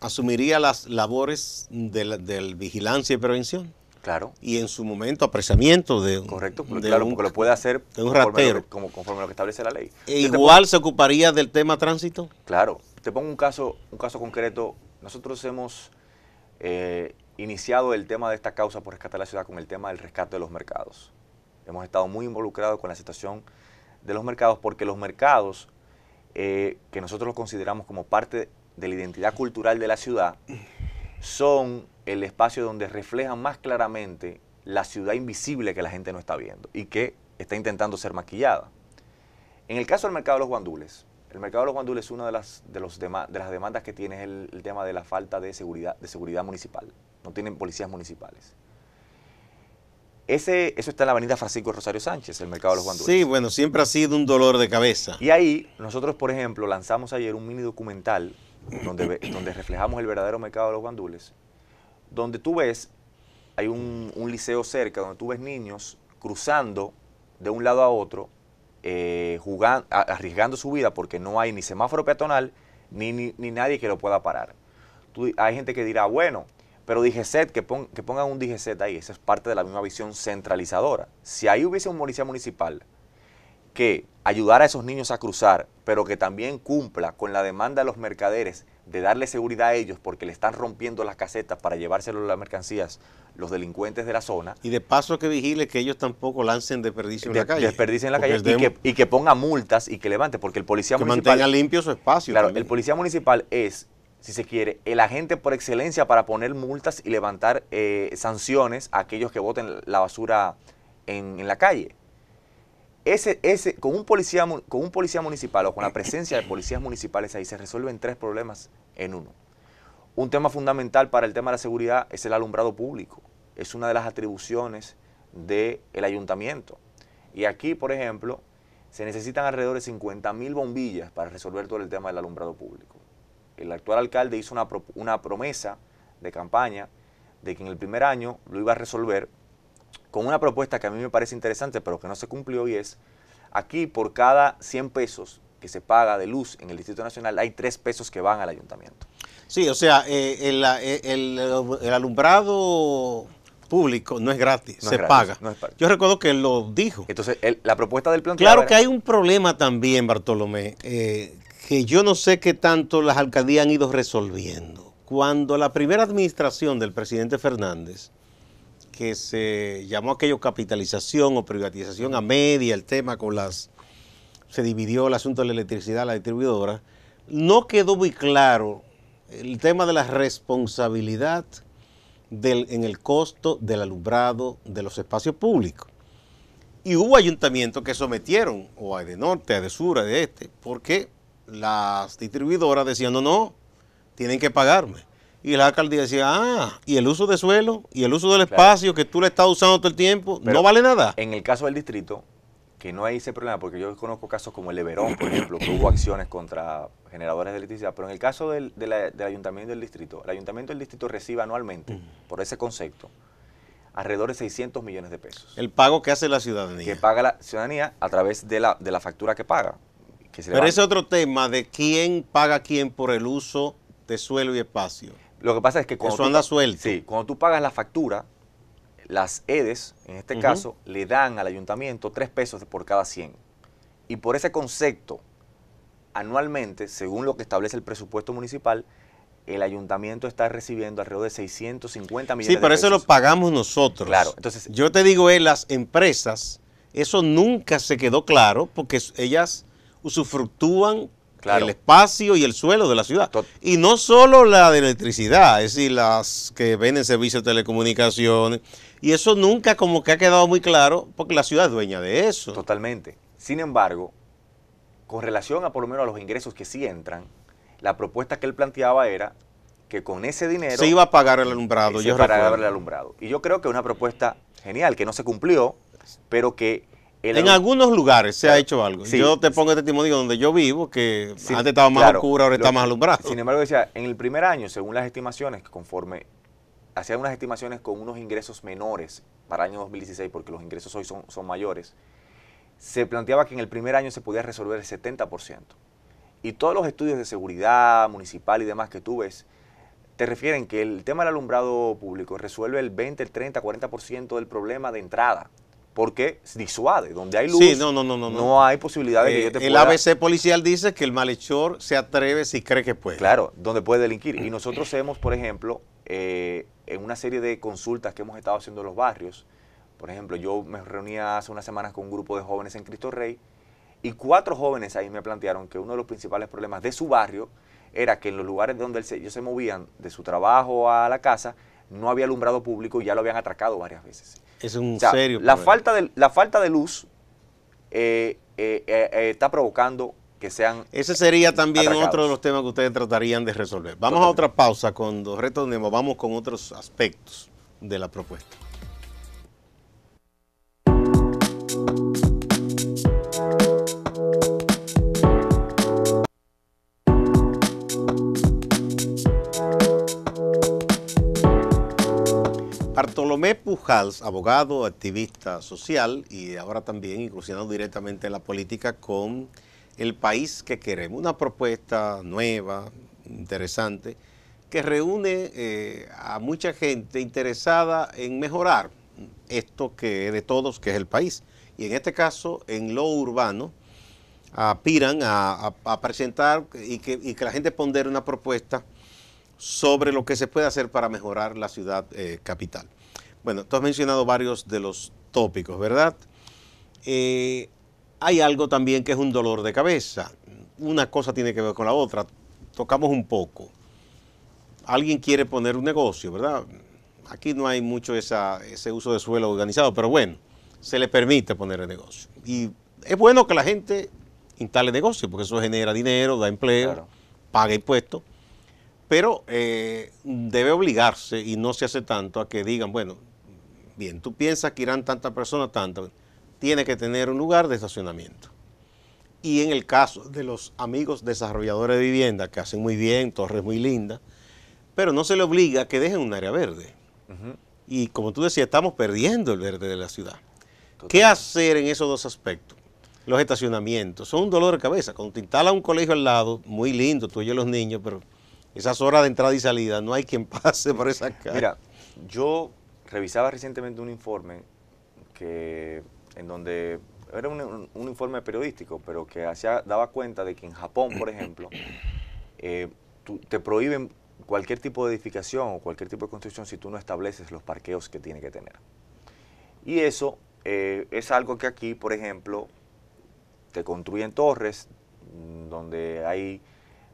asumiría las labores de del vigilancia y prevención. Claro. Y en su momento apresamiento de un. Correcto, claro, lo puede hacer. Conforme a como, conforme lo que establece la ley. E igual se ocuparía del tema tránsito. Claro. Te pongo un caso, un caso concreto. Nosotros hemos eh, iniciado el tema de esta causa por rescatar la ciudad con el tema del rescate de los mercados. Hemos estado muy involucrados con la situación de los mercados porque los mercados, eh, que nosotros los consideramos como parte de la identidad cultural de la ciudad, son el espacio donde refleja más claramente la ciudad invisible que la gente no está viendo y que está intentando ser maquillada. En el caso del mercado de los guandules, el mercado de los guandules, es una de las, de los de las demandas que tiene el, tema de la falta de seguridad, de seguridad municipal. No tienen policías municipales. Ese, eso está en la avenida Francisco Rosario Sánchez, el mercado de los guandules. Sí, bueno, siempre ha sido un dolor de cabeza. Y ahí, nosotros, por ejemplo, lanzamos ayer un mini documental donde, donde reflejamos el verdadero mercado de los guandules donde tú ves, hay un, liceo cerca, donde tú ves niños cruzando de un lado a otro, eh, arriesgando su vida porque no hay ni semáforo peatonal, ni, ni, nadie que lo pueda parar. hay gente que dirá, bueno, pero DGCET, que, que pongan un DGCET ahí, esa es parte de la misma visión centralizadora. Si ahí hubiese un policía municipal que ayudara a esos niños a cruzar, pero que también cumpla con la demanda de los mercaderes de darle seguridad a ellos porque le están rompiendo las casetas para llevárselo las mercancías los delincuentes de la zona. Y de paso que vigile que ellos tampoco lancen desperdicio en la calle. Desperdicio en la calle y, que, ponga multas y que levante, porque el policía municipal... mantenga limpio su espacio. Claro, el policía municipal es, si se quiere, el agente por excelencia para poner multas y levantar eh, sanciones a aquellos que boten la basura en, en la calle. Ese, con, un policía, con un policía municipal o con la presencia de policías municipales ahí se resuelven tres problemas en uno. Un tema fundamental para el tema de la seguridad es el alumbrado público. Es una de las atribuciones del ayuntamiento. Y aquí, por ejemplo, se necesitan alrededor de 50 mil bombillas para resolver todo el tema del alumbrado público. El actual alcalde hizo una, una promesa de campaña de que en el primer año lo iba a resolver con una propuesta que a mí me parece interesante, pero que no se cumplió y es, aquí por cada 100 pesos que se paga de luz en el Distrito Nacional, hay 3 pesos que van al ayuntamiento. Sí, o sea, eh, eh, el, alumbrado público no es gratis, se paga. Yo recuerdo que lo dijo. Entonces, la propuesta del plan... Claro que hay un problema también, Bartolomé, eh, que yo no sé qué tanto las alcaldías han ido resolviendo. Cuando la primera administración del presidente Fernández que se llamó aquello capitalización o privatización a media, el tema con las... se dividió el asunto de la electricidad, la distribuidora, no quedó muy claro el tema de la responsabilidad en el costo del alumbrado de los espacios públicos. Y hubo ayuntamientos que sometieron, o hay de norte, hay de sur, hay de este, porque las distribuidoras decían, no, no, tienen que pagarme. Y la alcaldía decía, ah, y el uso de suelo y el uso del espacio que tú le estás usando todo el tiempo, no vale nada. En el caso del distrito, que no hay ese problema, porque yo conozco casos como el de por ejemplo, que hubo acciones contra generadores de electricidad, pero en el caso del, del ayuntamiento del distrito, el ayuntamiento del distrito recibe anualmente, por ese concepto, alrededor de 600 millones de pesos. El pago que hace la ciudadanía. Que paga la ciudadanía a través de la, de la factura que paga. pero ese otro tema de quién paga quién por el uso de suelo y espacio. Lo que pasa es que cuando, tú, cuando tú pagas la factura, las EDES, en este caso, le dan al ayuntamiento tres pesos por cada 100. Y por ese concepto, anualmente, según lo que establece el presupuesto municipal, el ayuntamiento está recibiendo alrededor de 650 millones de pesos. Sí, pero eso lo pagamos nosotros. Claro, entonces... Yo te digo, eh, las empresas, eso nunca se quedó claro porque ellas usufructúan el espacio y el suelo de la ciudad. y no solo la de electricidad, es decir, las que venden servicios de telecomunicaciones. Y eso nunca como que ha quedado muy claro porque la ciudad es dueña de eso. Totalmente. Sin embargo, con relación a por lo menos a los ingresos que sí entran, la propuesta que él planteaba era que con ese dinero... Se iba a pagar el alumbrado. iba a pagar el alumbrado. Y yo creo que es una propuesta genial, que no se cumplió, pero que en algunos lugares se ha hecho algo. yo te pongo este testimonio donde yo vivo, que antes estaba más oscuro, ahora está más alumbrado. Sin embargo, decía, en el primer año, según las estimaciones, conforme hacían unas estimaciones con unos ingresos menores para el año 2016, porque los ingresos hoy son, son mayores, se planteaba que en el primer año se podía resolver el 70%. Y todos los estudios de seguridad municipal y demás que tú ves, te refieren que el tema del alumbrado público resuelve el 20, el 30, 40% del problema de entrada porque disuade. Donde hay luz, no, no, no, no, no hay posibilidad de que eh, yo te El ABC policial dice que el malhechor se atreve si cree que puede. Claro, donde puede delinquir. Y mm. nosotros hemos, por ejemplo, eh, en una serie de consultas que hemos estado haciendo en los barrios, por ejemplo, yo me reunía hace unas semanas con un grupo de jóvenes en Cristo Rey y cuatro jóvenes ahí me plantearon que uno de los principales problemas de su barrio era que en los lugares donde ellos se movían, de su trabajo a la casa, no había alumbrado público y ya lo habían atracado varias veces. Es un serio la falta de La falta de luz eh, eh, eh, está provocando que sean Ese sería también otro de los temas que ustedes tratarían de resolver. Vamos a otra pausa con retornemos vamos con otros aspectos de la propuesta. Bartolomé Pujals, abogado, activista social y ahora también incursionado directamente en la política con el país que queremos. Una propuesta nueva, interesante, que reúne eh, a mucha gente interesada en mejorar esto que de todos, que es el país. Y en este caso, en lo urbano, aspiran a, presentar y que, y que la gente pondere una propuesta sobre lo que se puede hacer para mejorar la ciudad eh, capital. Bueno, tú has mencionado varios de los tópicos, ¿verdad? Eh, hay algo también que es un dolor de cabeza. Una cosa tiene que ver con la otra. Tocamos un poco. Alguien quiere poner un negocio, ¿verdad? Aquí no hay mucho ese uso de suelo organizado, pero bueno, se le permite poner el negocio. Y es bueno que la gente instale negocio, porque eso genera dinero, da empleo, paga impuestos pero eh, debe obligarse, y no se hace tanto, a que digan, bueno, bien, tú piensas que irán tantas personas, tantas, tiene que tener un lugar de estacionamiento. Y en el caso de los amigos desarrolladores de vivienda, que hacen muy bien, torres muy lindas, pero no se le obliga a que dejen un área verde. Y como tú decías, estamos perdiendo el verde de la ciudad. ¿Qué hacer en esos dos aspectos? Los estacionamientos son un dolor de cabeza. Cuando te instala un colegio al lado, muy lindo, tú oyes los niños, pero esas horas de entrada y salida, no hay quien pase por esa calle. Mira, yo revisaba recientemente un informe que, en donde era un, informe periodístico, pero que hacía, daba cuenta de que en Japón, por ejemplo, eh, te prohíben cualquier tipo de edificación o cualquier tipo de construcción si tú no estableces los parqueos que tiene que tener. Y eso eh, es algo que aquí, por ejemplo, te construyen torres mm, donde hay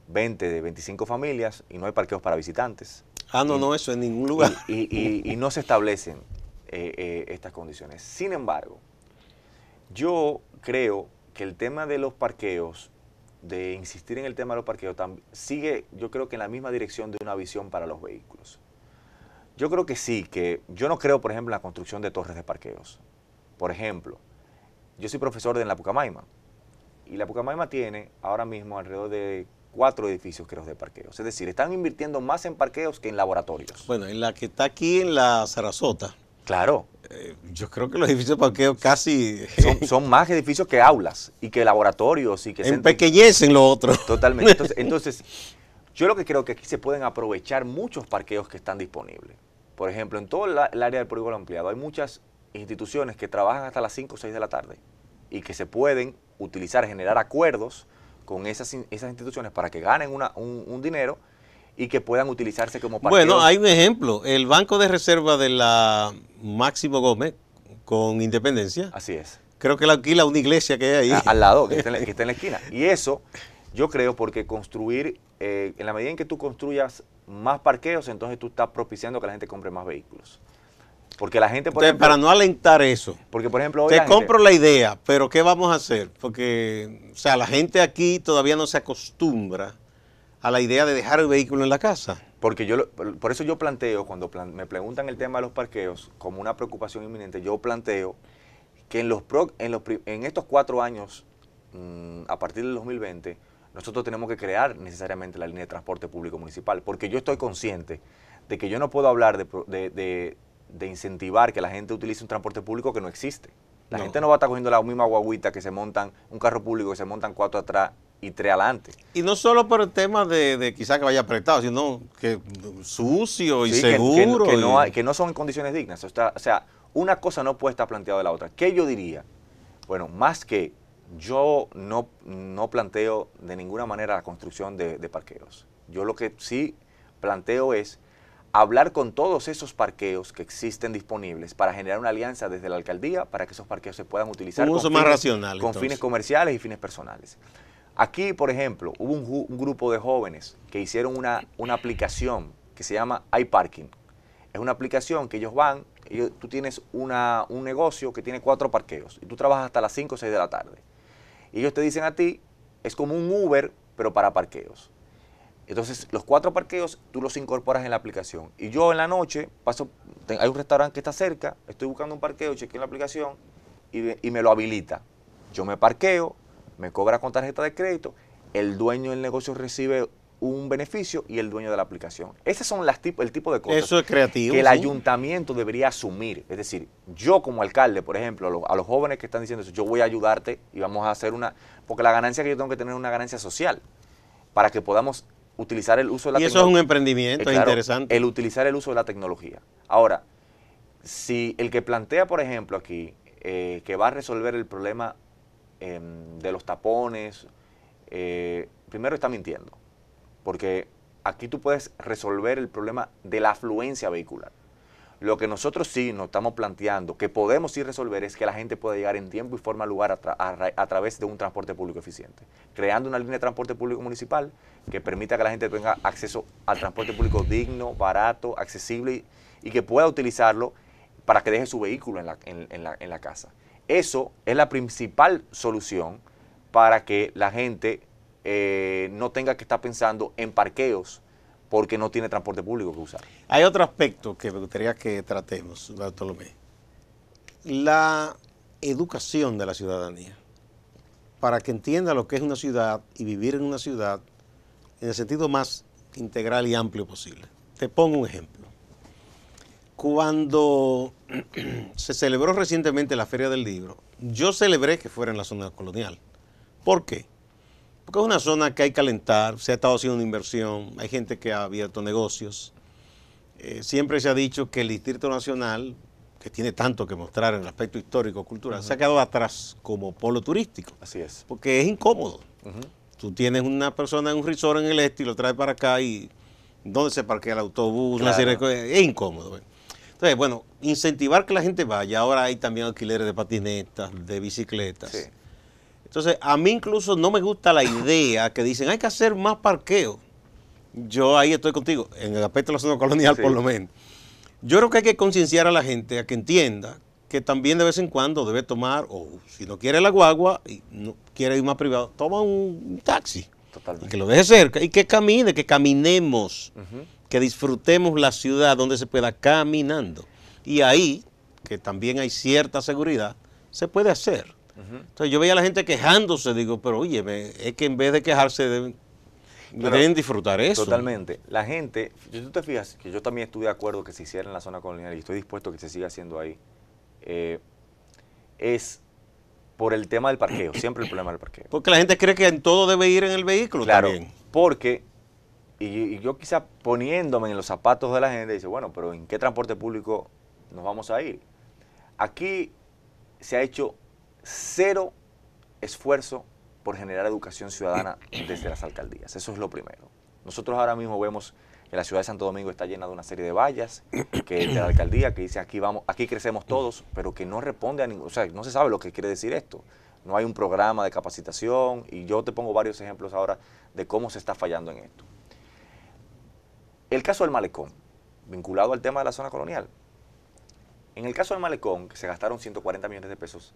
20 de 25 familias y no hay parqueos para visitantes. Ah, no, no, eso en ningún lugar. Y, no se establecen eh, eh, estas condiciones. Sin embargo, yo creo que el tema de los parqueos, de insistir en el tema de los parqueos, sigue, yo creo que en la misma dirección de una visión para los vehículos. Yo creo que sí, que yo no creo, por ejemplo, en la construcción de torres de parqueos. Por ejemplo, yo soy profesor de la Pucamaima y la Pucamaima tiene ahora mismo alrededor de cuatro edificios que los de parqueos. Es decir, están invirtiendo más en parqueos que en laboratorios. Bueno, en la que está aquí en la Sarasota. Claro. Eh, yo creo que los edificios de parqueo casi... Son, más edificios que aulas y que laboratorios y que... Empequeñecen lo otro. Totalmente. Entonces, yo lo que creo que aquí se pueden aprovechar muchos parqueos que están disponibles. Por ejemplo, en todo el área del polígono ampliado hay muchas instituciones que trabajan hasta las 5 o 6 de la tarde y que se pueden utilizar, generar acuerdos con esas, esas instituciones para que ganen una, un, dinero y que puedan utilizarse como partidos. Bueno, hay un ejemplo, el Banco de Reserva de la Máximo Gómez con Independencia. Así es. Creo que la alquila una iglesia que hay ahí. al lado, que está, en la, esquina. Y eso yo creo porque construir, eh, en la medida en que tú construyas más parqueos, entonces tú estás propiciando que la gente compre más vehículos. Porque la gente, para no alentar eso. Porque, por ejemplo, Te compro la idea, pero ¿qué vamos a hacer? Porque, o sea, la gente aquí todavía no se acostumbra a la idea de dejar el vehículo en la casa. Porque yo, por eso yo planteo, cuando me preguntan el tema de los parqueos como una preocupación inminente, yo planteo que en, los, pro, en, estos cuatro años, mm, a partir del 2020, nosotros tenemos que crear necesariamente la línea de transporte público municipal, porque yo estoy consciente de que yo no puedo hablar de, de incentivar que la gente utilice un transporte público que no existe. La gente no va a estar cogiendo la misma guaguita que se montan, un carro público que se montan cuatro atrás y tres adelante. Y no solo por el tema de, de quizás que vaya apretado, sino que sucio y seguro. Que, no son en condiciones dignas. O sea, una cosa no puede estar planteada de la otra. ¿Qué yo diría? Bueno, más que yo no, no planteo de ninguna manera la construcción de, de parqueos. Yo lo que sí planteo es hablar con todos esos parqueos que existen disponibles para generar una alianza desde la alcaldía para que esos parqueos se puedan utilizar con, fines, comerciales y fines personales. Aquí, por ejemplo, hubo un, grupo de jóvenes que hicieron una, una aplicación que se llama iParking. Es una aplicación que ellos van, tú tienes un negocio que tiene cuatro parqueos y tú trabajas hasta las 5 o 6 de la tarde. Y ellos te dicen a ti, es como un Uber, pero para parqueos. Entonces, los cuatro parqueos tú los incorporas en la aplicación. Y yo en la noche paso, hay un restaurante que está cerca, estoy buscando un parqueo, chequeo en la aplicación y, me lo habilita. Yo me parqueo, me cobra con tarjeta de crédito, el dueño del negocio recibe un beneficio y el dueño de la aplicación. Ese son las el tipo de cosas que el ayuntamiento debería asumir. Es decir, yo como alcalde, por ejemplo, a los, a los, jóvenes que están diciendo eso, yo voy a ayudarte y vamos a hacer una... Porque la ganancia que yo tengo que tener es una ganancia social para que podamos utilizar el uso de la tecnología. Y eso es un emprendimiento eh, interesante. El utilizar el uso de la tecnología. Ahora, si el que plantea, por ejemplo, aquí, eh, que va a resolver el problema em, de los tapones, eh, primero está mintiendo, porque aquí tú puedes resolver el problema de la afluencia vehicular. Lo que nosotros sí nos estamos planteando, que podemos sí resolver, es que la gente pueda llegar en tiempo y forma lugar a, través de un transporte público eficiente. Creando una línea de transporte público municipal que permita que la gente tenga acceso al transporte público digno, barato, accesible y, que pueda utilizarlo para que deje su vehículo en la, casa. Eso es la principal solución para que la gente eh, no tenga que estar pensando en parqueos porque no tiene transporte público que usar. Hay otro aspecto que me gustaría que tratemos, Bartolomé. La educación de la ciudadanía, para que entienda lo que es una ciudad y vivir en una ciudad en el sentido más integral y amplio posible. Te pongo un ejemplo. Cuando se celebró recientemente la Feria del Libro, yo celebré que fuera en la zona colonial. ¿Por qué? Porque es una zona que hay que calentar, se ha estado haciendo una inversión, hay gente que ha abierto negocios. Eh, siempre se ha dicho que el Distrito Nacional, que tiene tanto que mostrar en el aspecto histórico, cultural, se ha quedado atrás como polo turístico. Así es. Porque es incómodo. Tú tienes una persona en un resort en el este y lo traes para acá y dónde se parquea el autobús, Es incómodo. Pues. Entonces, bueno, incentivar que la gente vaya. Ahora hay también alquileres de patinetas, de bicicletas. Sí. Entonces, a mí incluso no me gusta la idea que dicen, hay que hacer más parqueo. Yo ahí estoy contigo, en el aspecto de la zona colonial por lo menos. Yo creo que hay que concienciar a la gente a que entienda que también de vez en cuando debe tomar, o si no quiere la guagua y no quiere ir más privado, toma un taxi. Totalmente. Y que lo deje cerca y que camine, que caminemos, que disfrutemos la ciudad donde se pueda caminando. Y ahí, que también hay cierta seguridad, se puede hacer. Entonces yo veía a la gente quejándose, digo, pero oye, es que en vez de quejarse deben, disfrutar eso. Totalmente. La gente, tú te fijas, que yo también estuve de acuerdo que se hiciera en la zona colonial y estoy dispuesto a que se siga haciendo ahí, eh, es por el tema del parqueo, siempre el problema del parqueo. Porque la gente cree que en todo debe ir en el vehículo claro, Porque, y, yo quizá poniéndome en los zapatos de la gente, dice, bueno, pero ¿en qué transporte público nos vamos a ir? Aquí se ha hecho cero esfuerzo por generar educación ciudadana desde las alcaldías. Eso es lo primero. Nosotros ahora mismo vemos que la ciudad de Santo Domingo está llena de una serie de vallas que de la alcaldía que dice aquí vamos, aquí crecemos todos, pero que no responde a ningún, o sea, no se sabe lo que quiere decir esto. No hay un programa de capacitación y yo te pongo varios ejemplos ahora de cómo se está fallando en esto. El caso del malecón, vinculado al tema de la zona colonial. En el caso del malecón, que se gastaron 140 millones de pesos,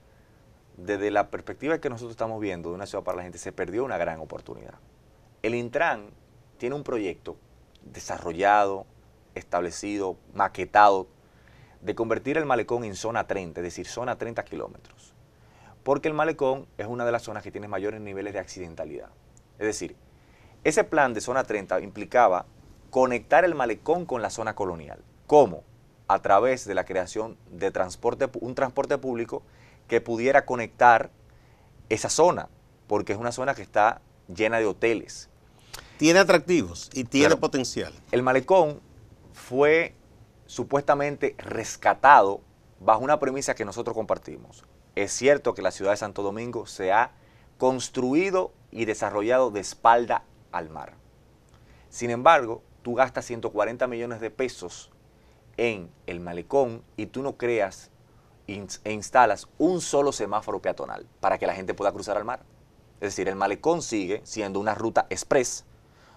desde la perspectiva que nosotros estamos viendo de una ciudad para la gente, se perdió una gran oportunidad. El Intran tiene un proyecto desarrollado, establecido, maquetado, de convertir el malecón en zona 30, es decir, zona 30 kilómetros. Porque el malecón es una de las zonas que tiene mayores niveles de accidentalidad. Es decir, ese plan de zona 30 implicaba conectar el malecón con la zona colonial. ¿Cómo? A través de la creación de transporte, un transporte público que pudiera conectar esa zona, porque es una zona que está llena de hoteles. Tiene atractivos y tiene potencial. El malecón fue supuestamente rescatado bajo una premisa que nosotros compartimos. Es cierto que la ciudad de Santo Domingo se ha construido y desarrollado de espalda al mar. Sin embargo, tú gastas 140 millones de pesos en el malecón y tú no creas e instalas un solo semáforo peatonal para que la gente pueda cruzar al mar. Es decir, el malecón sigue siendo una ruta express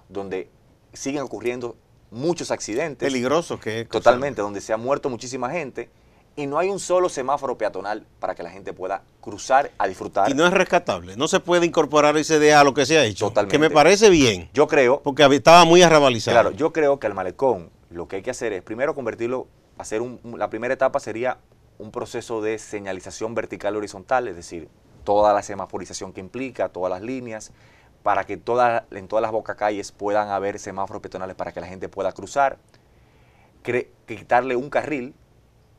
donde siguen ocurriendo muchos accidentes. Peligrosos que es. Totalmente, donde se ha muerto muchísima gente y no hay un solo semáforo peatonal para que la gente pueda cruzar a disfrutar. Y no es rescatable, no se puede incorporar ese idea a lo que se ha hecho. Totalmente. Que me parece bien. Yo creo. Porque estaba muy arrabalizado. Claro, yo creo que el malecón lo que hay que hacer es primero convertirlo, hacer un, la primera etapa sería un proceso de señalización vertical horizontal, es decir, toda la semaforización que implica, todas las líneas, para que en todas las bocacalles puedan haber semáforos peatonales para que la gente pueda cruzar, quitarle un carril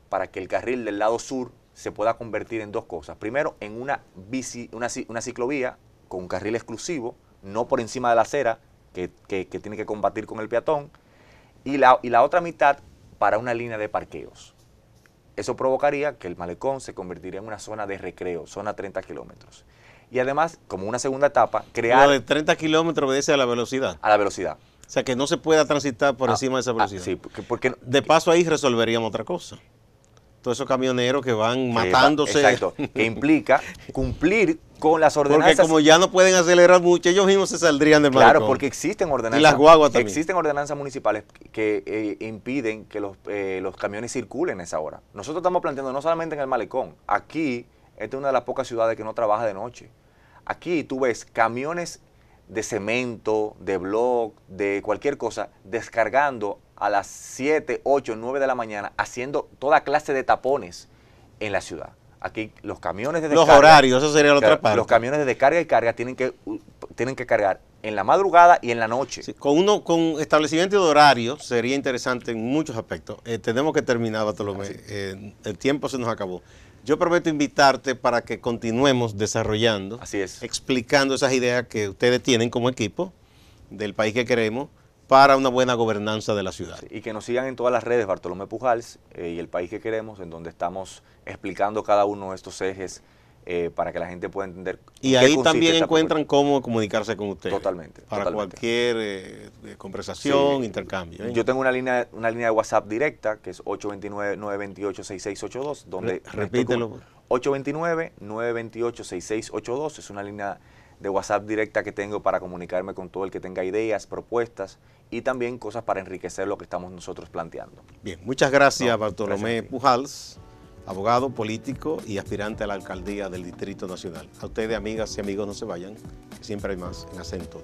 para que el carril del lado sur se pueda convertir en dos cosas. Primero, en una, bici, una, una ciclovía con un carril exclusivo, no por encima de la acera, que, tiene que combatir con el peatón, y la, y la otra mitad para una línea de parqueos. Eso provocaría que el malecón se convertiría en una zona de recreo, zona 30 kilómetros. Y además, como una segunda etapa, crear... Lo de 30 kilómetros obedece a la velocidad. A la velocidad. O sea, que no se pueda transitar por ah, encima de esa ah, velocidad. sí, porque, porque... De paso ahí resolveríamos otra cosa todos esos camioneros que van matándose. Exacto, que implica cumplir con las ordenanzas. Porque como ya no pueden acelerar mucho, ellos mismos se saldrían de Claro, porque existen ordenanzas. Existen ordenanzas municipales que eh, impiden que eh, los, camiones circulen a esa hora. Nosotros estamos planteando no solamente en el malecón, aquí, esta es una de las pocas ciudades que no trabaja de noche. Aquí tú ves camiones de cemento, de blog, de cualquier cosa, descargando a las 7, 8, 9 de la mañana haciendo toda clase de tapones en la ciudad. Aquí los camiones de descarga. Los horarios, eso sería la otra parte. Los camiones de descarga y carga tienen que, tienen que cargar en la madrugada y en la noche. con uno con establecimiento de horario sería interesante en muchos aspectos. Eh, tenemos que terminar, Bartolomé. Eh, el tiempo se nos acabó. Yo prometo invitarte para que continuemos desarrollando, explicando esas ideas que ustedes tienen como equipo del país que queremos para una buena gobernanza de la ciudad. Y que nos sigan en todas las redes Bartolomé Pujals eh, y el país que queremos, en donde estamos explicando cada uno de estos ejes eh, para que la gente pueda entender. Y ahí también encuentran cómo comunicarse con usted Totalmente. Para cualquier eh, conversación, intercambio. Yo tengo una línea, una línea de WhatsApp directa que es 829-928-6682. Donde repítelo. 829-928-6682 es una línea de WhatsApp directa que tengo para comunicarme con todo el que tenga ideas, propuestas y también cosas para enriquecer lo que estamos nosotros planteando. Bien, muchas gracias Bartolomé Pujals, abogado, político y aspirante a la alcaldía del Distrito Nacional. A ustedes, amigas y amigos, no se vayan, siempre hay más en Acento